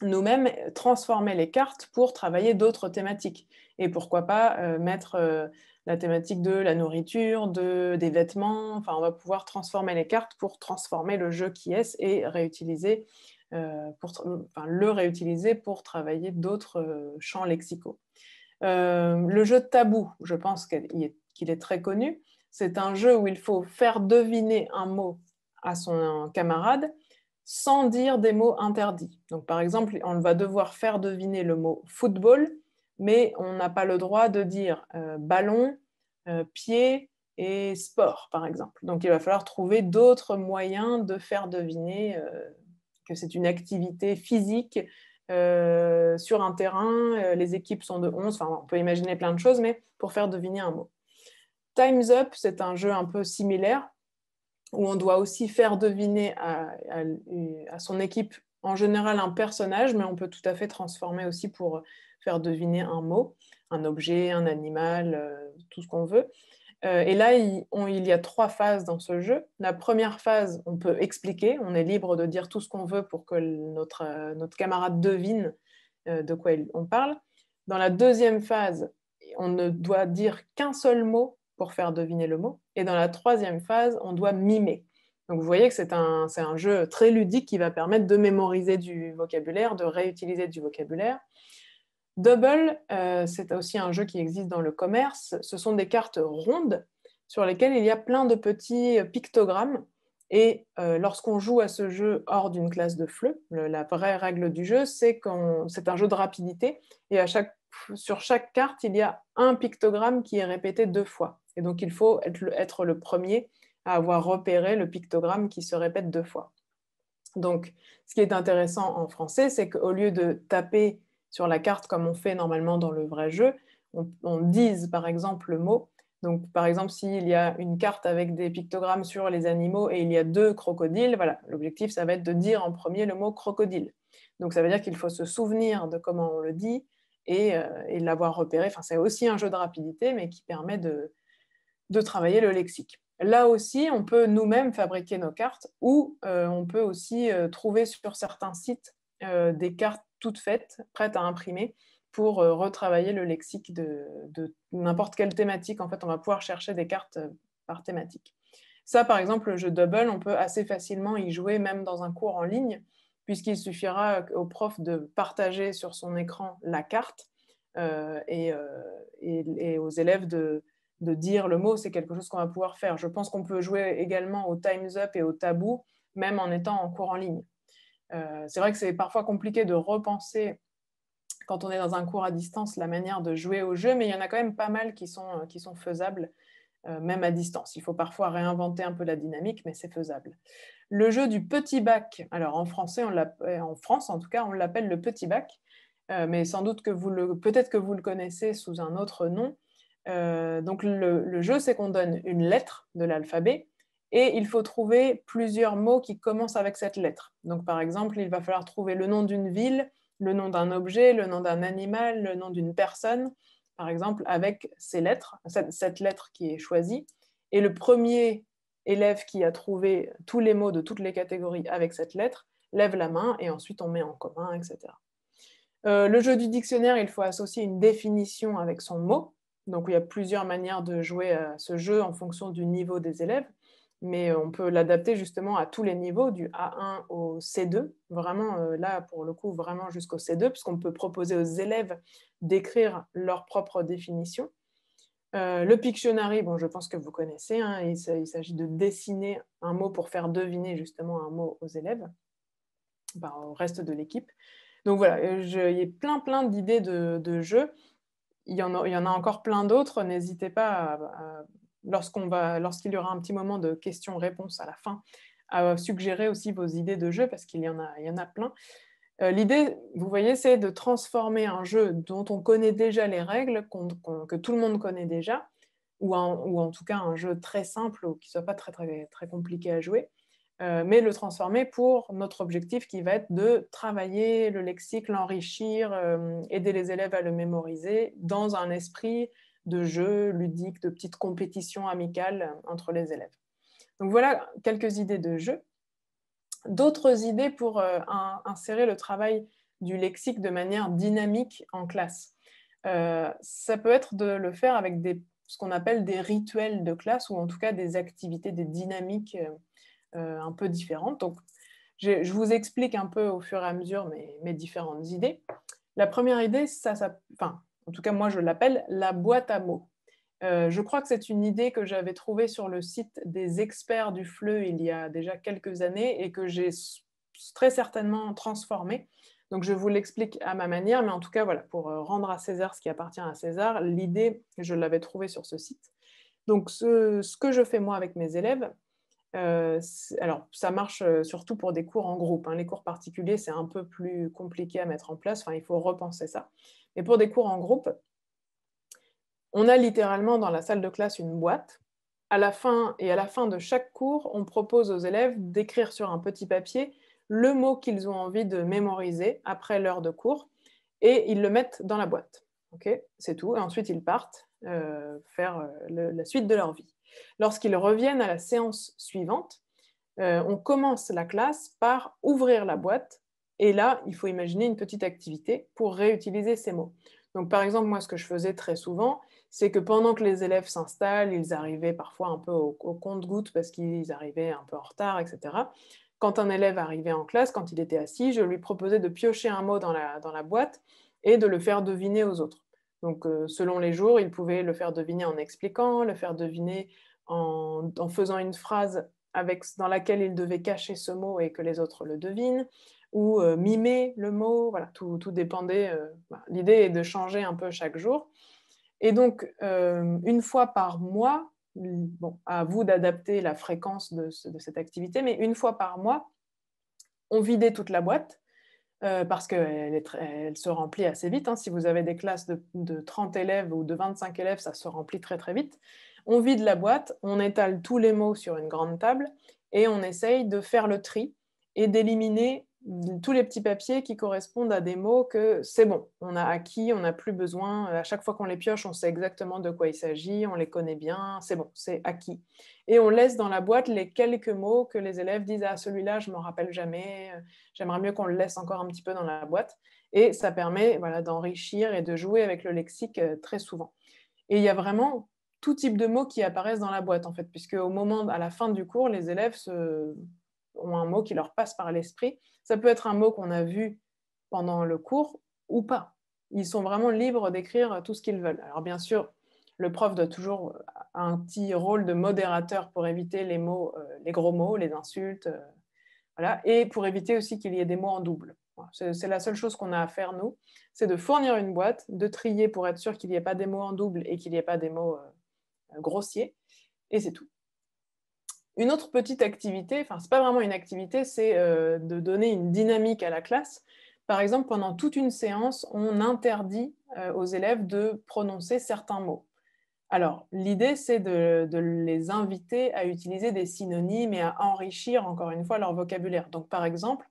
[SPEAKER 1] nous-mêmes transformer les cartes pour travailler d'autres thématiques et pourquoi pas euh, mettre euh, la thématique de la nourriture, de, des vêtements. Enfin, on va pouvoir transformer les cartes pour transformer le jeu qui est et euh, pour, le réutiliser pour travailler d'autres champs lexicaux. le jeu tabou, je pense qu'il est, est très connu. C'est un jeu où il faut faire deviner un mot à son camarade sans dire des mots interdits. Donc, par exemple, on va devoir faire deviner le mot football mais on n'a pas le droit de dire euh, ballon, euh, pied et sport, par exemple. Donc il va falloir trouver d'autres moyens de faire deviner euh, que c'est une activité physique sur un terrain, les équipes sont de 11, on peut imaginer plein de choses, mais pour faire deviner un mot. Time's Up, c'est un jeu un peu similaire où on doit aussi faire deviner à son équipe en général un personnage, mais on peut tout à fait transformer aussi pour faire deviner un mot, un objet, un animal, euh, tout ce qu'on veut. Euh, et là, il, y a trois phases dans ce jeu. La première phase, on peut expliquer, on est libre de dire tout ce qu'on veut pour que notre, euh, notre camarade devine de quoi on parle. Dans la deuxième phase, on ne doit dire qu'un seul mot pour faire deviner le mot. Et dans la troisième phase, on doit mimer. Donc vous voyez que c'est un, un, jeu très ludique qui va permettre de mémoriser du vocabulaire, de réutiliser du vocabulaire. Double, euh, c'est aussi un jeu qui existe dans le commerce. Ce sont des cartes rondes sur lesquelles il y a plein de petits euh, pictogrammes. Et euh, lorsqu'on joue à ce jeu hors d'une classe de fleu, la vraie règle du jeu, c'est qu'on c'est un jeu de rapidité. Et sur chaque carte, il y a un pictogramme qui est répété deux fois. Et donc, il faut être le premier à avoir repéré le pictogramme qui se répète deux fois. Donc, ce qui est intéressant en français, c'est qu'au lieu de taper sur la carte comme on fait normalement dans le vrai jeu. On, dise par exemple le mot. Donc par exemple, s'il y a une carte avec des pictogrammes sur les animaux et il y a deux crocodiles, voilà, l'objectif ça va être de dire en premier le mot crocodile. Donc ça veut dire qu'il faut se souvenir de comment on le dit et, euh, l'avoir repéré. Enfin, c'est aussi un jeu de rapidité, mais qui permet de, travailler le lexique. Là aussi, on peut nous-mêmes fabriquer nos cartes ou euh, on peut aussi euh, trouver sur certains sites des cartes toute faite, prête à imprimer pour euh, retravailler le lexique de, n'importe quelle thématique. En fait, on va pouvoir chercher des cartes euh, par thématique. Ça, par exemple, le jeu Double, on peut assez facilement y jouer même dans un cours en ligne, puisqu'il suffira au prof de partager sur son écran la carte euh, et, aux élèves de, dire le mot. C'est quelque chose qu'on va pouvoir faire. Je pense qu'on peut jouer également au Time's Up et au Tabou, même en étant en cours en ligne. Euh, c'est vrai que c'est parfois compliqué de repenser quand on est dans un cours à distance la manière de jouer au jeu, mais il y en a quand même pas mal qui sont, euh, faisables, euh, même à distance. Il faut parfois réinventer un peu la dynamique, mais c'est faisable. Le jeu du petit bac, alors en français, en France en tout cas, on l'appelle le petit bac, mais sans doute que vous le, peut-être que vous le connaissez sous un autre nom. donc le jeu, c'est qu'on donne une lettre de l'alphabet et il faut trouver plusieurs mots qui commencent avec cette lettre. Donc par exemple, il va falloir trouver le nom d'une ville, le nom d'un objet, le nom d'un animal, le nom d'une personne, par exemple, avec ces lettres, cette, lettre qui est choisie. Et le premier élève qui a trouvé tous les mots de toutes les catégories avec cette lettre lève la main et ensuite on met en commun, etc. Euh, le jeu du dictionnaire, il faut associer une définition avec son mot. Donc il y a plusieurs manières de jouer à euh, ce jeu en fonction du niveau des élèves mais euh, on peut l'adapter justement à tous les niveaux, du A1 au C2, vraiment euh, là pour le coup, vraiment jusqu'au C2, puisqu'on peut proposer aux élèves d'écrire leur propre définition. Euh, le Pictionary, bon, je pense que vous connaissez, hein, il, s'agit de dessiner un mot pour faire deviner justement un mot aux élèves, ben, au reste de l'équipe. Donc voilà, il y a plein plein d'idées de, jeux. Il y, en a, il y, en a, encore plein d'autres. N'hésitez pas à lorsqu'il y aura un petit moment de questions-réponses à la fin, à euh, suggérer aussi vos idées de jeu parce qu'il y en a, y en a plein. Euh, l'idée, vous voyez, c'est de transformer un jeu dont on connaît déjà les règles, que tout le monde connaît déjà, ou, en tout cas un jeu très simple ou qui ne soit pas très, compliqué à jouer, euh, mais le transformer pour notre objectif qui va être de travailler le lexique, l'enrichir, aider les élèves à le mémoriser dans un esprit de jeux ludiques, de petites compétitions amicales entre les élèves. Donc voilà quelques idées de jeux. D'autres idées pour euh, insérer le travail du lexique de manière dynamique en classe. Euh, ça peut être de le faire avec ce qu'on appelle des rituels de classe ou en tout cas des activités, des dynamiques euh, un peu différentes. Donc, je, vous explique un peu au fur et à mesure mes, différentes idées. La première idée, ça, ça, enfin, en tout cas moi je l'appelle la boîte à mots. Euh, je crois que c'est une idée que j'avais trouvée sur le site des experts du FLE il y a déjà quelques années et que j'ai très certainement transformée. Donc je vous l'explique à ma manière, mais en tout cas voilà, pour euh, rendre à César ce qui appartient à César, l'idée, je l'avais trouvée sur ce site. Donc ce, que je fais moi avec mes élèves, euh, alors ça marche surtout pour des cours en groupe. Hein. Les cours particuliers, c'est un peu plus compliqué à mettre en place, enfin, il faut repenser ça. Et pour des cours en groupe, on a littéralement dans la salle de classe une boîte. À la fin et à la fin de chaque cours, on propose aux élèves d'écrire sur un petit papier le mot qu'ils ont envie de mémoriser après l'heure de cours et ils le mettent dans la boîte. c'est tout. Et ensuite, ils partent euh, faire euh, la suite de leur vie. Lorsqu'ils reviennent à la séance suivante, euh, on commence la classe par ouvrir la boîte et là, il faut imaginer une petite activité pour réutiliser ces mots. Donc, par exemple, moi, ce que je faisais très souvent, c'est que pendant que les élèves s'installent, ils arrivaient parfois un peu au, compte-goutte parce qu'ils arrivaient un peu en retard, etc. Quand un élève arrivait en classe, quand il était assis, je lui proposais de piocher un mot dans la, boîte et de le faire deviner aux autres. Donc, euh, selon les jours, il pouvait le faire deviner en expliquant, le faire deviner en, faisant une phrase dans laquelle il devait cacher ce mot et que les autres le devinent, ou euh, mimer le mot, voilà, tout, tout dépendait. Euh, bah, l'idée est de changer un peu chaque jour. Et donc, euh, une fois par mois, à vous d'adapter la fréquence de, cette activité, mais une fois par mois, on vidait toute la boîte parce qu'elle se remplit assez vite. Hein. Si vous avez des classes de, de 30 élèves ou de 25 élèves, ça se remplit très très vite. On vide la boîte, on étale tous les mots sur une grande table et on essaye de faire le tri et d'éliminer tous les petits papiers qui correspondent à des mots que c'est bon, on a acquis, on n'a plus besoin. Euh, à chaque fois qu'on les pioche, on sait exactement de quoi il s'agit, on les connaît bien, c'est bon, c'est acquis. Et on laisse dans la boîte les quelques mots que les élèves disent Ah, celui-là, je m'en rappelle jamais, euh, j'aimerais mieux qu'on le laisse encore un petit peu dans la boîte. Et ça permet d'enrichir et de jouer avec le lexique euh, très souvent. Et il y a vraiment tout type de mots qui apparaissent dans la boîte, en fait, puisque au moment, à la fin du cours, les élèves se ont un mot qui leur passe par l'esprit. Ça peut être un mot qu'on a vu pendant le cours ou pas. Ils sont vraiment libres d'écrire tout ce qu'ils veulent. Alors bien sûr, le prof doit toujours un petit rôle de modérateur pour éviter les mots, euh, les gros mots, les insultes, euh, et pour éviter aussi qu'il y ait des mots en double. C'est la seule chose qu'on a à faire nous, c'est de fournir une boîte, de trier pour être sûr qu'il n'y ait pas des mots en double et qu'il n'y ait pas des mots euh, grossiers, et c'est tout. Une autre petite activité, enfin n'est pas vraiment une activité, c'est euh, de donner une dynamique à la classe. Par exemple, pendant toute une séance, on interdit euh, aux élèves de prononcer certains mots. Alors, l'idée, c'est de, les inviter à utiliser des synonymes et à enrichir, encore une fois, leur vocabulaire. Donc, par exemple,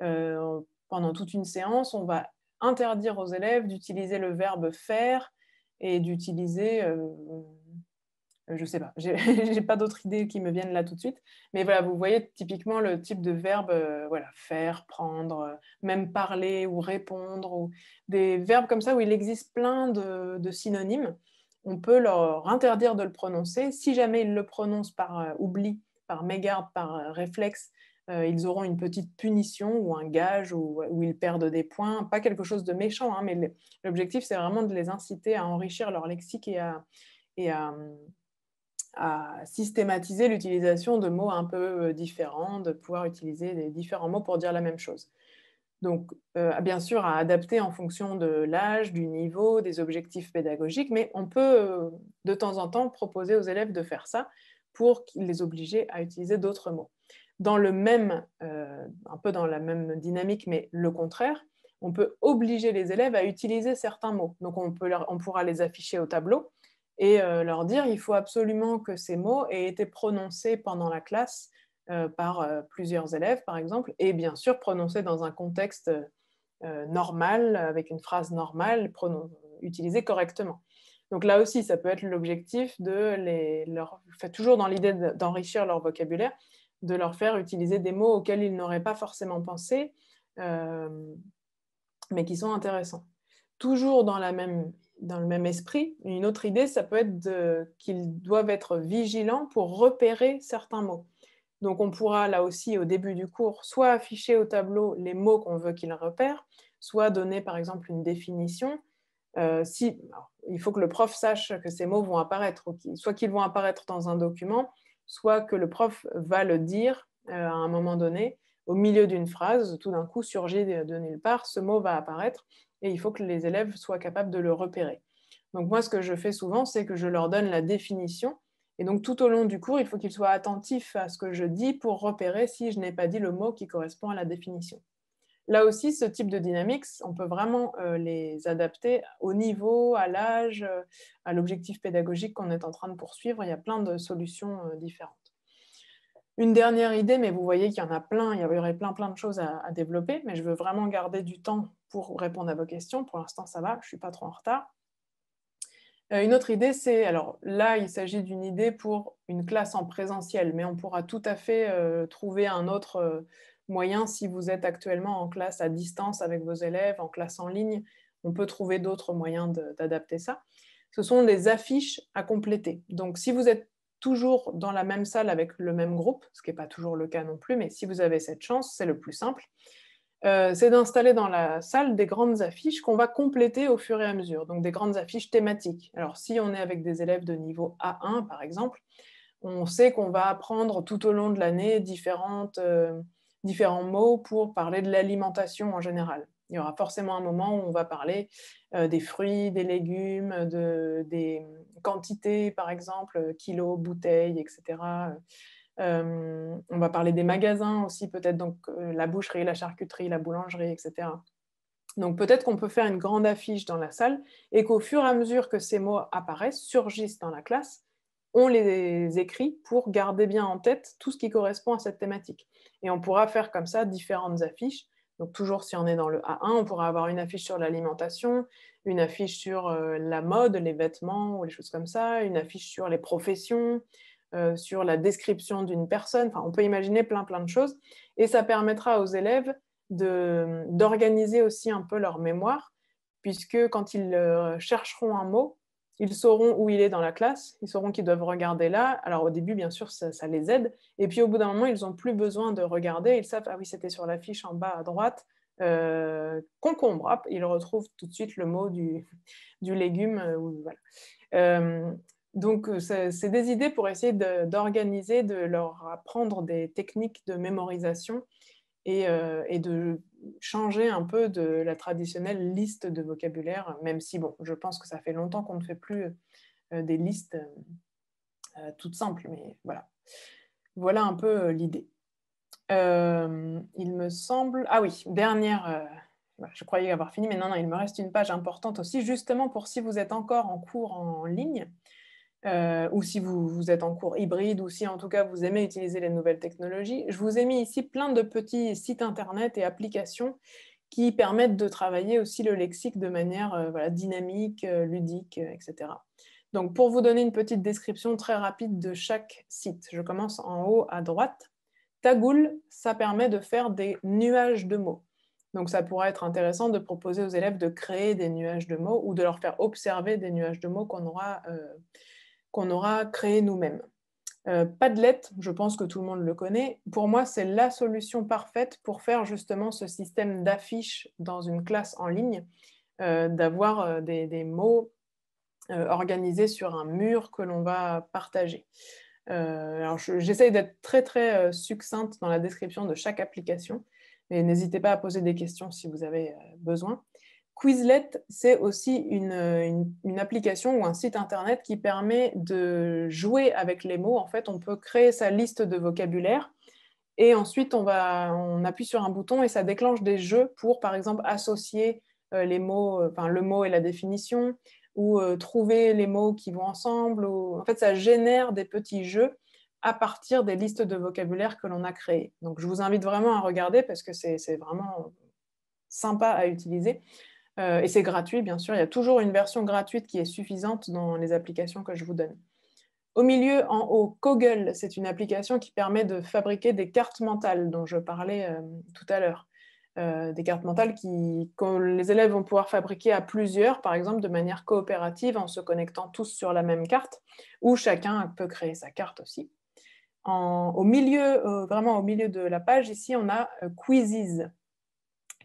[SPEAKER 1] euh, pendant toute une séance, on va interdire aux élèves d'utiliser le verbe faire et d'utiliser, euh, je sais pas, j'ai pas d'autres idées qui me viennent là tout de suite. Mais voilà, vous voyez typiquement le type de verbe, euh, voilà, faire, prendre, euh, même parler ou répondre, ou des verbes comme ça où il existe plein de, synonymes. On peut leur interdire de le prononcer. Si jamais ils le prononcent par oubli, par mégarde, par réflexe, ils auront une petite punition ou un gage ou, ils perdent des points. Pas quelque chose de méchant, hein, mais l'objectif c'est vraiment de les inciter à enrichir leur lexique et à à systématiser l'utilisation de mots un peu euh, différents, de pouvoir utiliser des différents mots pour dire la même chose. Donc, euh, bien sûr, à adapter en fonction de l'âge, du niveau, des objectifs pédagogiques, mais on peut euh, de temps en temps proposer aux élèves de faire ça pour les obliger à utiliser d'autres mots. Dans le même, un peu dans la même dynamique, mais le contraire, on peut obliger les élèves à utiliser certains mots. Donc, on pourra les afficher au tableau et euh, leur dire il faut absolument que ces mots aient été prononcés pendant la classe euh, par euh, plusieurs élèves, par exemple, et bien sûr prononcés dans un contexte normal, avec une phrase normale, utilisée correctement. Donc là aussi, ça peut être l'objectif de les, leur, toujours dans l'idée d'enrichir leur vocabulaire, de leur faire utiliser des mots auxquels ils n'auraient pas forcément pensé, mais qui sont intéressants. Toujours dans la même dans le même esprit, une autre idée, ça peut être qu'ils doivent être vigilants pour repérer certains mots. Donc on pourra là aussi au début du cours soit afficher au tableau les mots qu'on veut qu'ils repèrent, soit donner par exemple une définition. Euh, il faut que le prof sache que ces mots vont apparaître, soit qu'ils vont apparaître dans un document, soit que le prof va le dire euh, à un moment donné, au milieu d'une phrase, tout d'un coup surgit de nulle part, ce mot va apparaître et il faut que les élèves soient capables de le repérer. Donc moi, ce que je fais souvent, c'est que je leur donne la définition. Et donc tout au long du cours, il faut qu'ils soient attentifs à ce que je dis pour repérer si je n'ai pas dit le mot qui correspond à la définition. Là aussi, ce type de dynamique, on peut vraiment euh, les adapter au niveau, à l'âge, euh, à l'objectif pédagogique qu'on est en train de poursuivre. Il y a plein de solutions euh, différentes. Une dernière idée, mais vous voyez qu'il y en a plein, il y aurait plein plein de choses à, développer, mais je veux vraiment garder du temps pour répondre à vos questions. Pour l'instant, ça va, je ne suis pas trop en retard. Euh, une autre idée, c'est, alors là, il s'agit d'une idée pour une classe en présentiel, mais on pourra tout à fait euh, trouver un autre euh, moyen si vous êtes actuellement en classe à distance avec vos élèves, en classe en ligne, on peut trouver d'autres moyens d'adapter ça. Ce sont des affiches à compléter. Donc, si vous êtes toujours dans la même salle avec le même groupe, ce qui n'est pas toujours le cas non plus, mais si vous avez cette chance, c'est le plus simple. Euh, c'est d'installer dans la salle des grandes affiches qu'on va compléter au fur et à mesure, donc des grandes affiches thématiques. Alors si on est avec des élèves de niveau A1, par exemple, on sait qu'on va apprendre tout au long de l'année euh, différents mots pour parler de l'alimentation en général. Il y aura forcément un moment où on va parler euh, des fruits, des légumes, des quantités, par exemple, euh, kilos, bouteilles, etc. Euh, on va parler des magasins aussi, peut-être, donc la boucherie, la charcuterie, la boulangerie, etc. Donc peut-être qu'on peut faire une grande affiche dans la salle et qu'au fur et à mesure que ces mots apparaissent, surgissent dans la classe, on les écrit pour garder bien en tête tout ce qui correspond à cette thématique. Et on pourra faire comme ça différentes affiches donc toujours si on est dans le A1, on pourra avoir une affiche sur l'alimentation, une affiche sur euh, la mode, les vêtements ou les choses comme ça, une affiche sur les professions, euh, sur la description d'une personne. Enfin, on peut imaginer plein plein de choses et ça permettra aux élèves d'organiser aussi un peu leur mémoire puisque quand ils euh, chercheront un mot, ils sauront où il est dans la classe, ils sauront qu'ils doivent regarder là. Alors au début, bien sûr, ça, les aide. Et puis au bout d'un moment, ils n'ont plus besoin de regarder. Ils savent, ah oui, c'était sur la fiche en bas à droite, euh, concombre. ils retrouvent tout de suite le mot du, du légume. Euh, euh, donc c'est des idées pour essayer d'organiser, de, leur apprendre des techniques de mémorisation et de changer un peu de la traditionnelle liste de vocabulaire, même si, bon, je pense que ça fait longtemps qu'on ne fait plus euh, des listes euh, euh, toutes simples, mais voilà. Voilà un peu l'idée. il me semble... Ah oui, dernière... Bah, je croyais avoir fini, mais non, non, il me reste une page importante aussi, justement pour si vous êtes encore en cours en ligne. Euh, ou si vous, êtes en cours hybride, ou si en tout cas vous aimez utiliser les nouvelles technologies. Je vous ai mis ici plein de petits sites internet et applications qui permettent de travailler aussi le lexique de manière euh, dynamique, euh, ludique, etc. Donc pour vous donner une petite description très rapide de chaque site, je commence en haut à droite. Tagoul, ça permet de faire des nuages de mots. Donc ça pourrait être intéressant de proposer aux élèves de créer des nuages de mots ou de leur faire observer des nuages de mots qu'on aura qu'on aura créé nous-mêmes. Euh, Padlet, je pense que tout le monde le connaît. Pour moi, c'est la solution parfaite pour faire justement ce système d'affiches dans une classe en ligne, euh, d'avoir euh, des, mots organisés sur un mur que l'on va partager. j'essaye d'être très très succincte dans la description de chaque application, mais n'hésitez pas à poser des questions si vous avez besoin. Quizlet, c'est aussi une, application ou un site internet qui permet de jouer avec les mots. En fait, on peut créer sa liste de vocabulaire et ensuite on, appuie sur un bouton et ça déclenche des jeux pour, par exemple, associer euh, les mots, euh, le mot et la définition ou euh, trouver les mots qui vont ensemble. En fait, ça génère des petits jeux à partir des listes de vocabulaire que l'on a créées. Donc, je vous invite vraiment à regarder parce que c'est vraiment sympa à utiliser. Euh, et c'est gratuit, bien sûr. Il y a toujours une version gratuite qui est suffisante dans les applications que je vous donne. Au milieu, en haut, Koggle, c'est une application qui permet de fabriquer des cartes mentales dont je parlais euh, tout à l'heure. Euh, des cartes mentales que les élèves vont pouvoir fabriquer à plusieurs, par exemple de manière coopérative en se connectant tous sur la même carte, ou chacun peut créer sa carte aussi. au milieu, vraiment au milieu de la page, ici, on a Quizzes.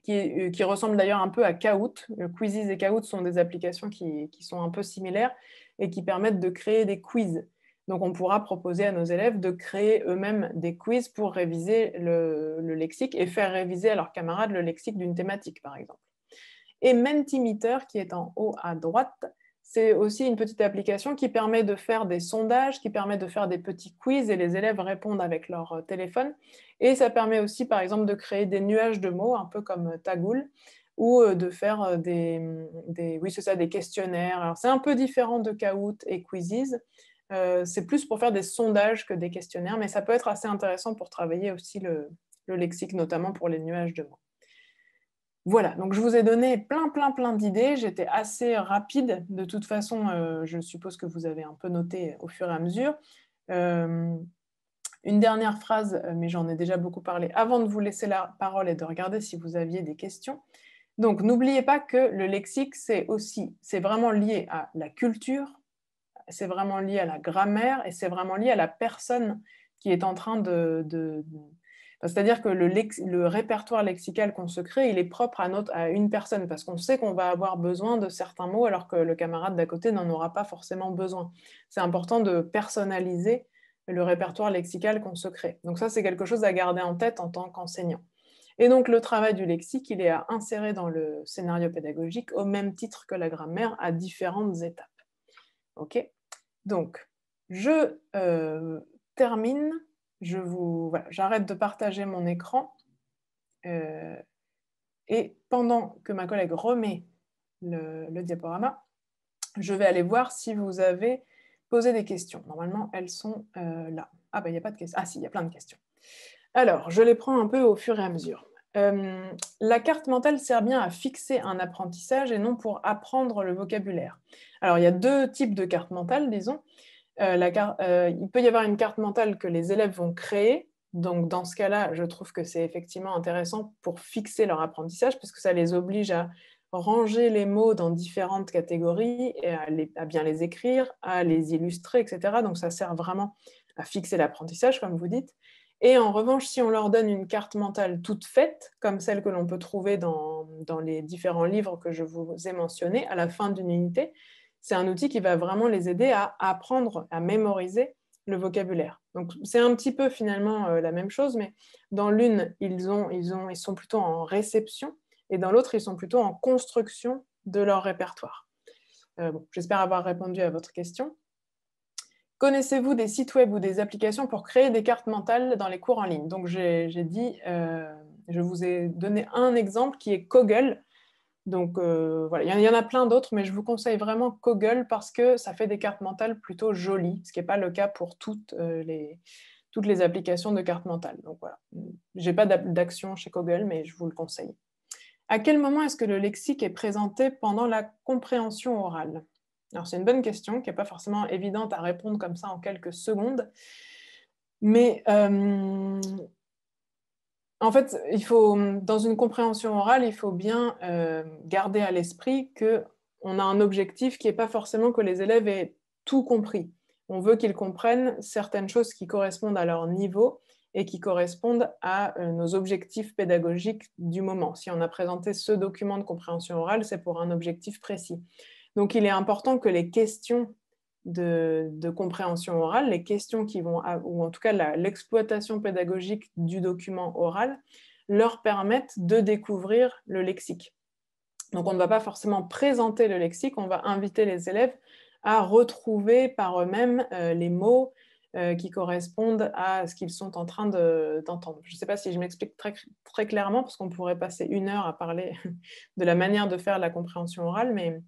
[SPEAKER 1] Euh, qui, ressemble d'ailleurs un peu à Kahoot. Euh, Quizzes et Kahoot sont des applications qui, sont un peu similaires et qui permettent de créer des quiz. Donc, on pourra proposer à nos élèves de créer eux-mêmes des quiz pour réviser le, lexique et faire réviser à leurs camarades le lexique d'une thématique, par exemple. Et Mentimeter, qui est en haut à droite, c'est aussi une petite application qui permet de faire des sondages, qui permet de faire des petits quiz et les élèves répondent avec leur euh, téléphone. Et ça permet aussi, par exemple, de créer des nuages de mots, un peu comme euh, Tagoul, ou euh, de faire des, mm, ça, des questionnaires. c'est un peu différent de Kahoot et Quizzes. c'est plus pour faire des sondages que des questionnaires, mais ça peut être assez intéressant pour travailler aussi le lexique, notamment pour les nuages de mots. Voilà, donc je vous ai donné plein, plein, plein d'idées. J'étais assez rapide. De toute façon, euh, je suppose que vous avez un peu noté au fur et à mesure. Euh, une dernière phrase, euh, mais j'en ai déjà beaucoup parlé, avant de vous laisser la parole et de regarder si vous aviez des questions. Donc, n'oubliez pas que le lexique, c'est aussi, c'est vraiment lié à la culture, c'est vraiment lié à la grammaire et c'est vraiment lié à la personne qui est en train de, c'est-à-dire que le, répertoire lexical qu'on se crée, il est propre à, à une personne, parce qu'on sait qu'on va avoir besoin de certains mots, alors que le camarade d'à côté n'en aura pas forcément besoin. C'est important de personnaliser le répertoire lexical qu'on se crée. Donc ça, c'est quelque chose à garder en tête en tant qu'enseignant. Et donc le travail du lexique, il est à insérer dans le scénario pédagogique au même titre que la grammaire à différentes étapes. OK Donc, je euh, termine je vous, j'arrête de partager mon écran. Euh, et pendant que ma collègue remet le, diaporama, je vais aller voir si vous avez posé des questions. Normalement, elles sont euh, là. Ah ben, il n'y a pas de questions. Ah si, il y a plein de questions. Alors, je les prends un peu au fur et à mesure. Euh, la carte mentale sert bien à fixer un apprentissage et non pour apprendre le vocabulaire. Alors, il y a deux types de cartes mentales, disons. Euh, euh, il peut y avoir une carte mentale que les élèves vont créer. Donc, dans ce cas-là, je trouve que c'est effectivement intéressant pour fixer leur apprentissage, parce que ça les oblige à ranger les mots dans différentes catégories et à, bien les écrire, à les illustrer, etc. Donc, ça sert vraiment à fixer l'apprentissage, comme vous dites. Et en revanche, si on leur donne une carte mentale toute faite, comme celle que l'on peut trouver dans, dans, les différents livres que je vous ai mentionnés à la fin d'une unité, c'est un outil qui va vraiment les aider à apprendre, à mémoriser le vocabulaire. Donc c'est un petit peu finalement euh, la même chose, mais dans l'une, ils, ont, ils, sont plutôt en réception et dans l'autre, ils sont plutôt en construction de leur répertoire. Euh, j'espère avoir répondu à votre question. Connaissez-vous des sites web ou des applications pour créer des cartes mentales dans les cours en ligne Donc j'ai dit, euh, je vous ai donné un exemple qui est Coggle. Donc euh, voilà, il y, en a plein d'autres, mais je vous conseille vraiment Kogel parce que ça fait des cartes mentales plutôt jolies, ce qui n'est pas le cas pour toutes euh, les, toutes les applications de cartes mentales. Donc voilà, n'ai pas d'action chez Kogel, mais je vous le conseille. À quel moment est-ce que le lexique est présenté pendant la compréhension orale Alors c'est une bonne question qui n'est pas forcément évidente à répondre comme ça en quelques secondes, mais euh, en fait, il faut, dans une compréhension orale, il faut bien euh, garder à l'esprit que on a un objectif qui n'est pas forcément que les élèves aient tout compris. On veut qu'ils comprennent certaines choses qui correspondent à leur niveau et qui correspondent à euh, nos objectifs pédagogiques du moment. Si on a présenté ce document de compréhension orale, c'est pour un objectif précis. Donc il est important que les questions de, compréhension orale, les questions qui vont, ou en tout cas l'exploitation pédagogique du document oral, leur permettent de découvrir le lexique. Donc on ne va pas forcément présenter le lexique, on va inviter les élèves à retrouver par eux-mêmes euh, les mots euh, qui correspondent à ce qu'ils sont en train d'entendre. je ne sais pas si je m'explique très, clairement, parce qu'on pourrait passer une heure à parler de la manière de faire la compréhension orale, mais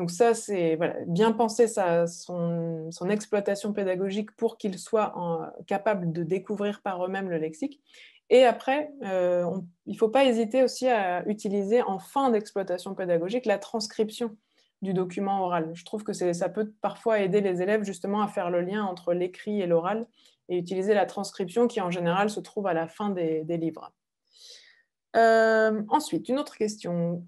[SPEAKER 1] donc ça, c'est bien penser son, exploitation pédagogique pour qu'ils soient capables de découvrir par eux-mêmes le lexique. Et après, euh, il ne faut pas hésiter aussi à utiliser en fin d'exploitation pédagogique la transcription du document oral. Je trouve que ça peut parfois aider les élèves justement à faire le lien entre l'écrit et l'oral et utiliser la transcription qui en général se trouve à la fin des, livres. Euh, ensuite, une autre question.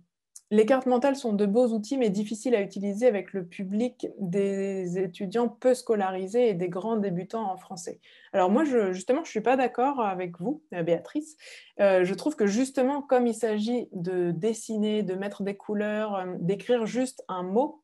[SPEAKER 1] Les cartes mentales sont de beaux outils, mais difficiles à utiliser avec le public des étudiants peu scolarisés et des grands débutants en français. Alors moi, je, justement, je ne suis pas d'accord avec vous, euh, Béatrice. Euh, je trouve que justement, comme il s'agit de dessiner, de mettre des couleurs, euh, d'écrire juste un mot,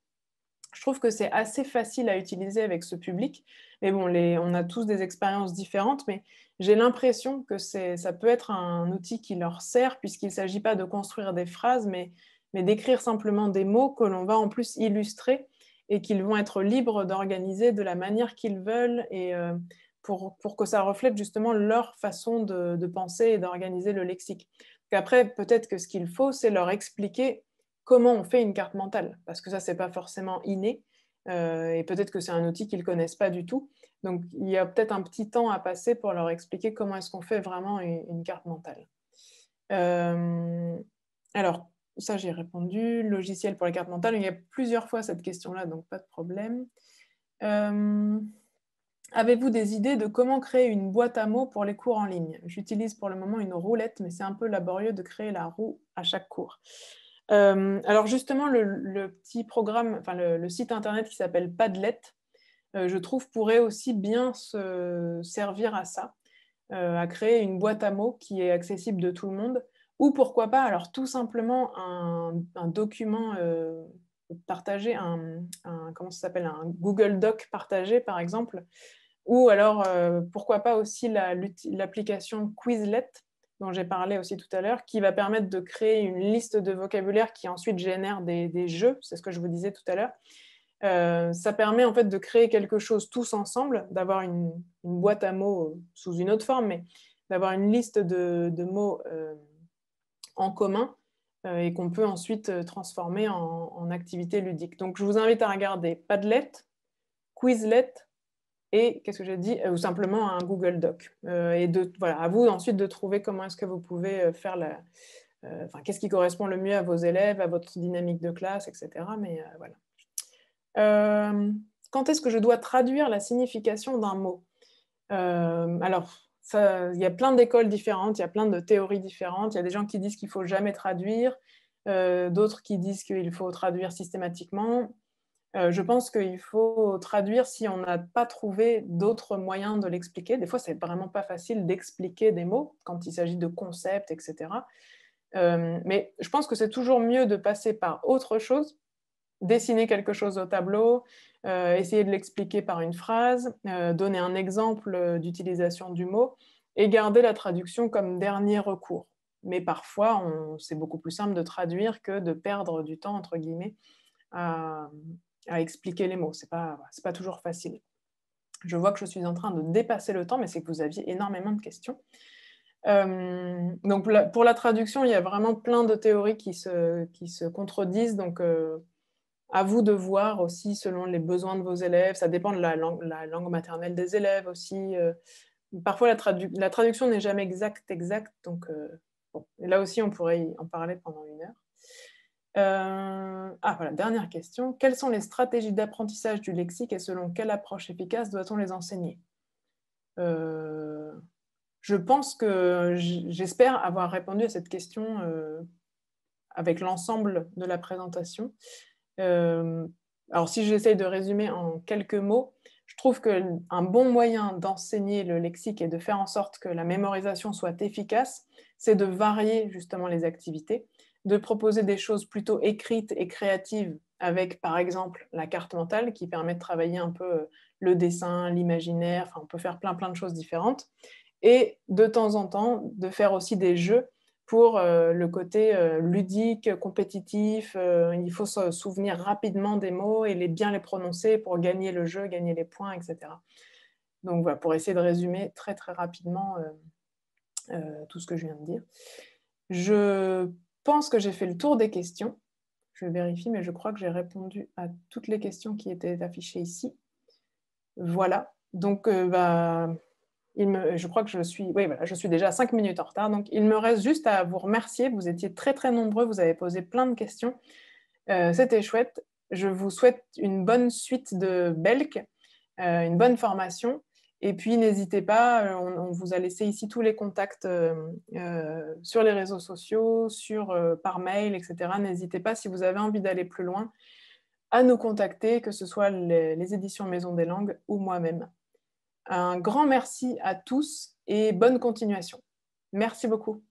[SPEAKER 1] je trouve que c'est assez facile à utiliser avec ce public. Mais bon, on a tous des expériences différentes, mais j'ai l'impression que ça peut être un outil qui leur sert, puisqu'il ne s'agit pas de construire des phrases, mais mais d'écrire simplement des mots que l'on va en plus illustrer et qu'ils vont être libres d'organiser de la manière qu'ils veulent et euh, pour, pour, que ça reflète justement leur façon de, penser et d'organiser le lexique. après, peut-être que ce qu'il faut, c'est leur expliquer comment on fait une carte mentale, parce que ça, c'est pas forcément inné, euh, et peut-être que c'est un outil qu'ils connaissent pas du tout. Donc, il y a peut-être un petit temps à passer pour leur expliquer comment est-ce qu'on fait vraiment une, carte mentale. Euh, alors, ça, j'ai répondu. Logiciel pour les cartes mentales, il y a plusieurs fois cette question-là, donc pas de problème. Euh, avez-vous des idées de comment créer une boîte à mots pour les cours en ligne J'utilise pour le moment une roulette, mais c'est un peu laborieux de créer la roue à chaque cours. Euh, alors justement, le, petit programme, enfin le, site internet qui s'appelle Padlet, euh, je trouve pourrait aussi bien se servir à ça, à créer une boîte à mots qui est accessible de tout le monde. Ou pourquoi pas, alors tout simplement un, document euh, partagé, un, comment ça s'appelle, un Google Doc partagé par exemple, ou alors euh, pourquoi pas aussi la, l'application Quizlet dont j'ai parlé aussi tout à l'heure, qui va permettre de créer une liste de vocabulaire qui ensuite génère des, jeux, c'est ce que je vous disais tout à l'heure. Euh, ça permet en fait de créer quelque chose tous ensemble, d'avoir une, boîte à mots sous une autre forme, mais d'avoir une liste de, mots en commun euh, et qu'on peut ensuite euh, transformer en, activité ludique. Donc, je vous invite à regarder Padlet, Quizlet et, qu'est-ce que j'ai dit, euh, ou simplement un Google Doc. et de, voilà, à vous ensuite de trouver comment est-ce que vous pouvez faire la... enfin, qu'est-ce qui correspond le mieux à vos élèves, à votre dynamique de classe, etc. Mais voilà. quand est-ce que je dois traduire la signification d'un mot Alors, il y a plein d'écoles différentes, il y a plein de théories différentes. Il y a des gens qui disent qu'il ne faut jamais traduire, euh, d'autres qui disent qu'il faut traduire systématiquement. Euh, je pense qu'il faut traduire si on n'a pas trouvé d'autres moyens de l'expliquer. Des fois, ce n'est vraiment pas facile d'expliquer des mots quand il s'agit de concepts, etc. Euh, mais je pense que c'est toujours mieux de passer par autre chose dessiner quelque chose au tableau, euh, essayer de l'expliquer par une phrase, euh, donner un exemple euh, d'utilisation du mot et garder la traduction comme dernier recours. Mais parfois, c'est beaucoup plus simple de traduire que de perdre du temps, entre guillemets, à, expliquer les mots. Ce n'est pas, pas toujours facile. Je vois que je suis en train de dépasser le temps, mais c'est que vous aviez énormément de questions. donc pour la, traduction, il y a vraiment plein de théories qui se, qui se contredisent. Donc, à vous de voir aussi selon les besoins de vos élèves. Ça dépend de la langue, maternelle des élèves aussi. Euh. parfois, la, traduction n'est jamais exacte, exacte. Donc, euh, là aussi, on pourrait en parler pendant une heure. Euh, ah, voilà, dernière question. Quelles sont les stratégies d'apprentissage du lexique et selon quelle approche efficace doit-on les enseigner Je pense que j'espère avoir répondu à cette question avec l'ensemble de la présentation. Euh, alors si j'essaye de résumer en quelques mots, je trouve qu'un bon moyen d'enseigner le lexique et de faire en sorte que la mémorisation soit efficace, c'est de varier justement les activités, de proposer des choses plutôt écrites et créatives avec par exemple la carte mentale qui permet de travailler un peu euh, le dessin, l'imaginaire, enfin, on peut faire plein plein de choses différentes, et de temps en temps de faire aussi des jeux pour euh, le côté euh, ludique, compétitif. Euh, il faut se souvenir rapidement des mots et les bien les prononcer pour gagner le jeu, gagner les points, etc. Donc voilà, pour essayer de résumer très très rapidement tout ce que je viens de dire. Je pense que j'ai fait le tour des questions. Je vérifie, mais je crois que j'ai répondu à toutes les questions qui étaient affichées ici. Voilà. Donc, bah, je crois que je suis, oui, je suis déjà 5 minutes en retard. Donc, il me reste juste à vous remercier. Vous étiez très, très nombreux. Vous avez posé plein de questions. Euh, c'était chouette. Je vous souhaite une bonne suite de Belk, euh, une bonne formation. Et puis, n'hésitez pas, euh, on, vous a laissé ici tous les contacts sur les réseaux sociaux, sur, par mail, etc. N'hésitez pas, si vous avez envie d'aller plus loin, à nous contacter, que ce soit les éditions Maison des Langues ou moi-même. Un grand merci à tous et bonne continuation. Merci beaucoup.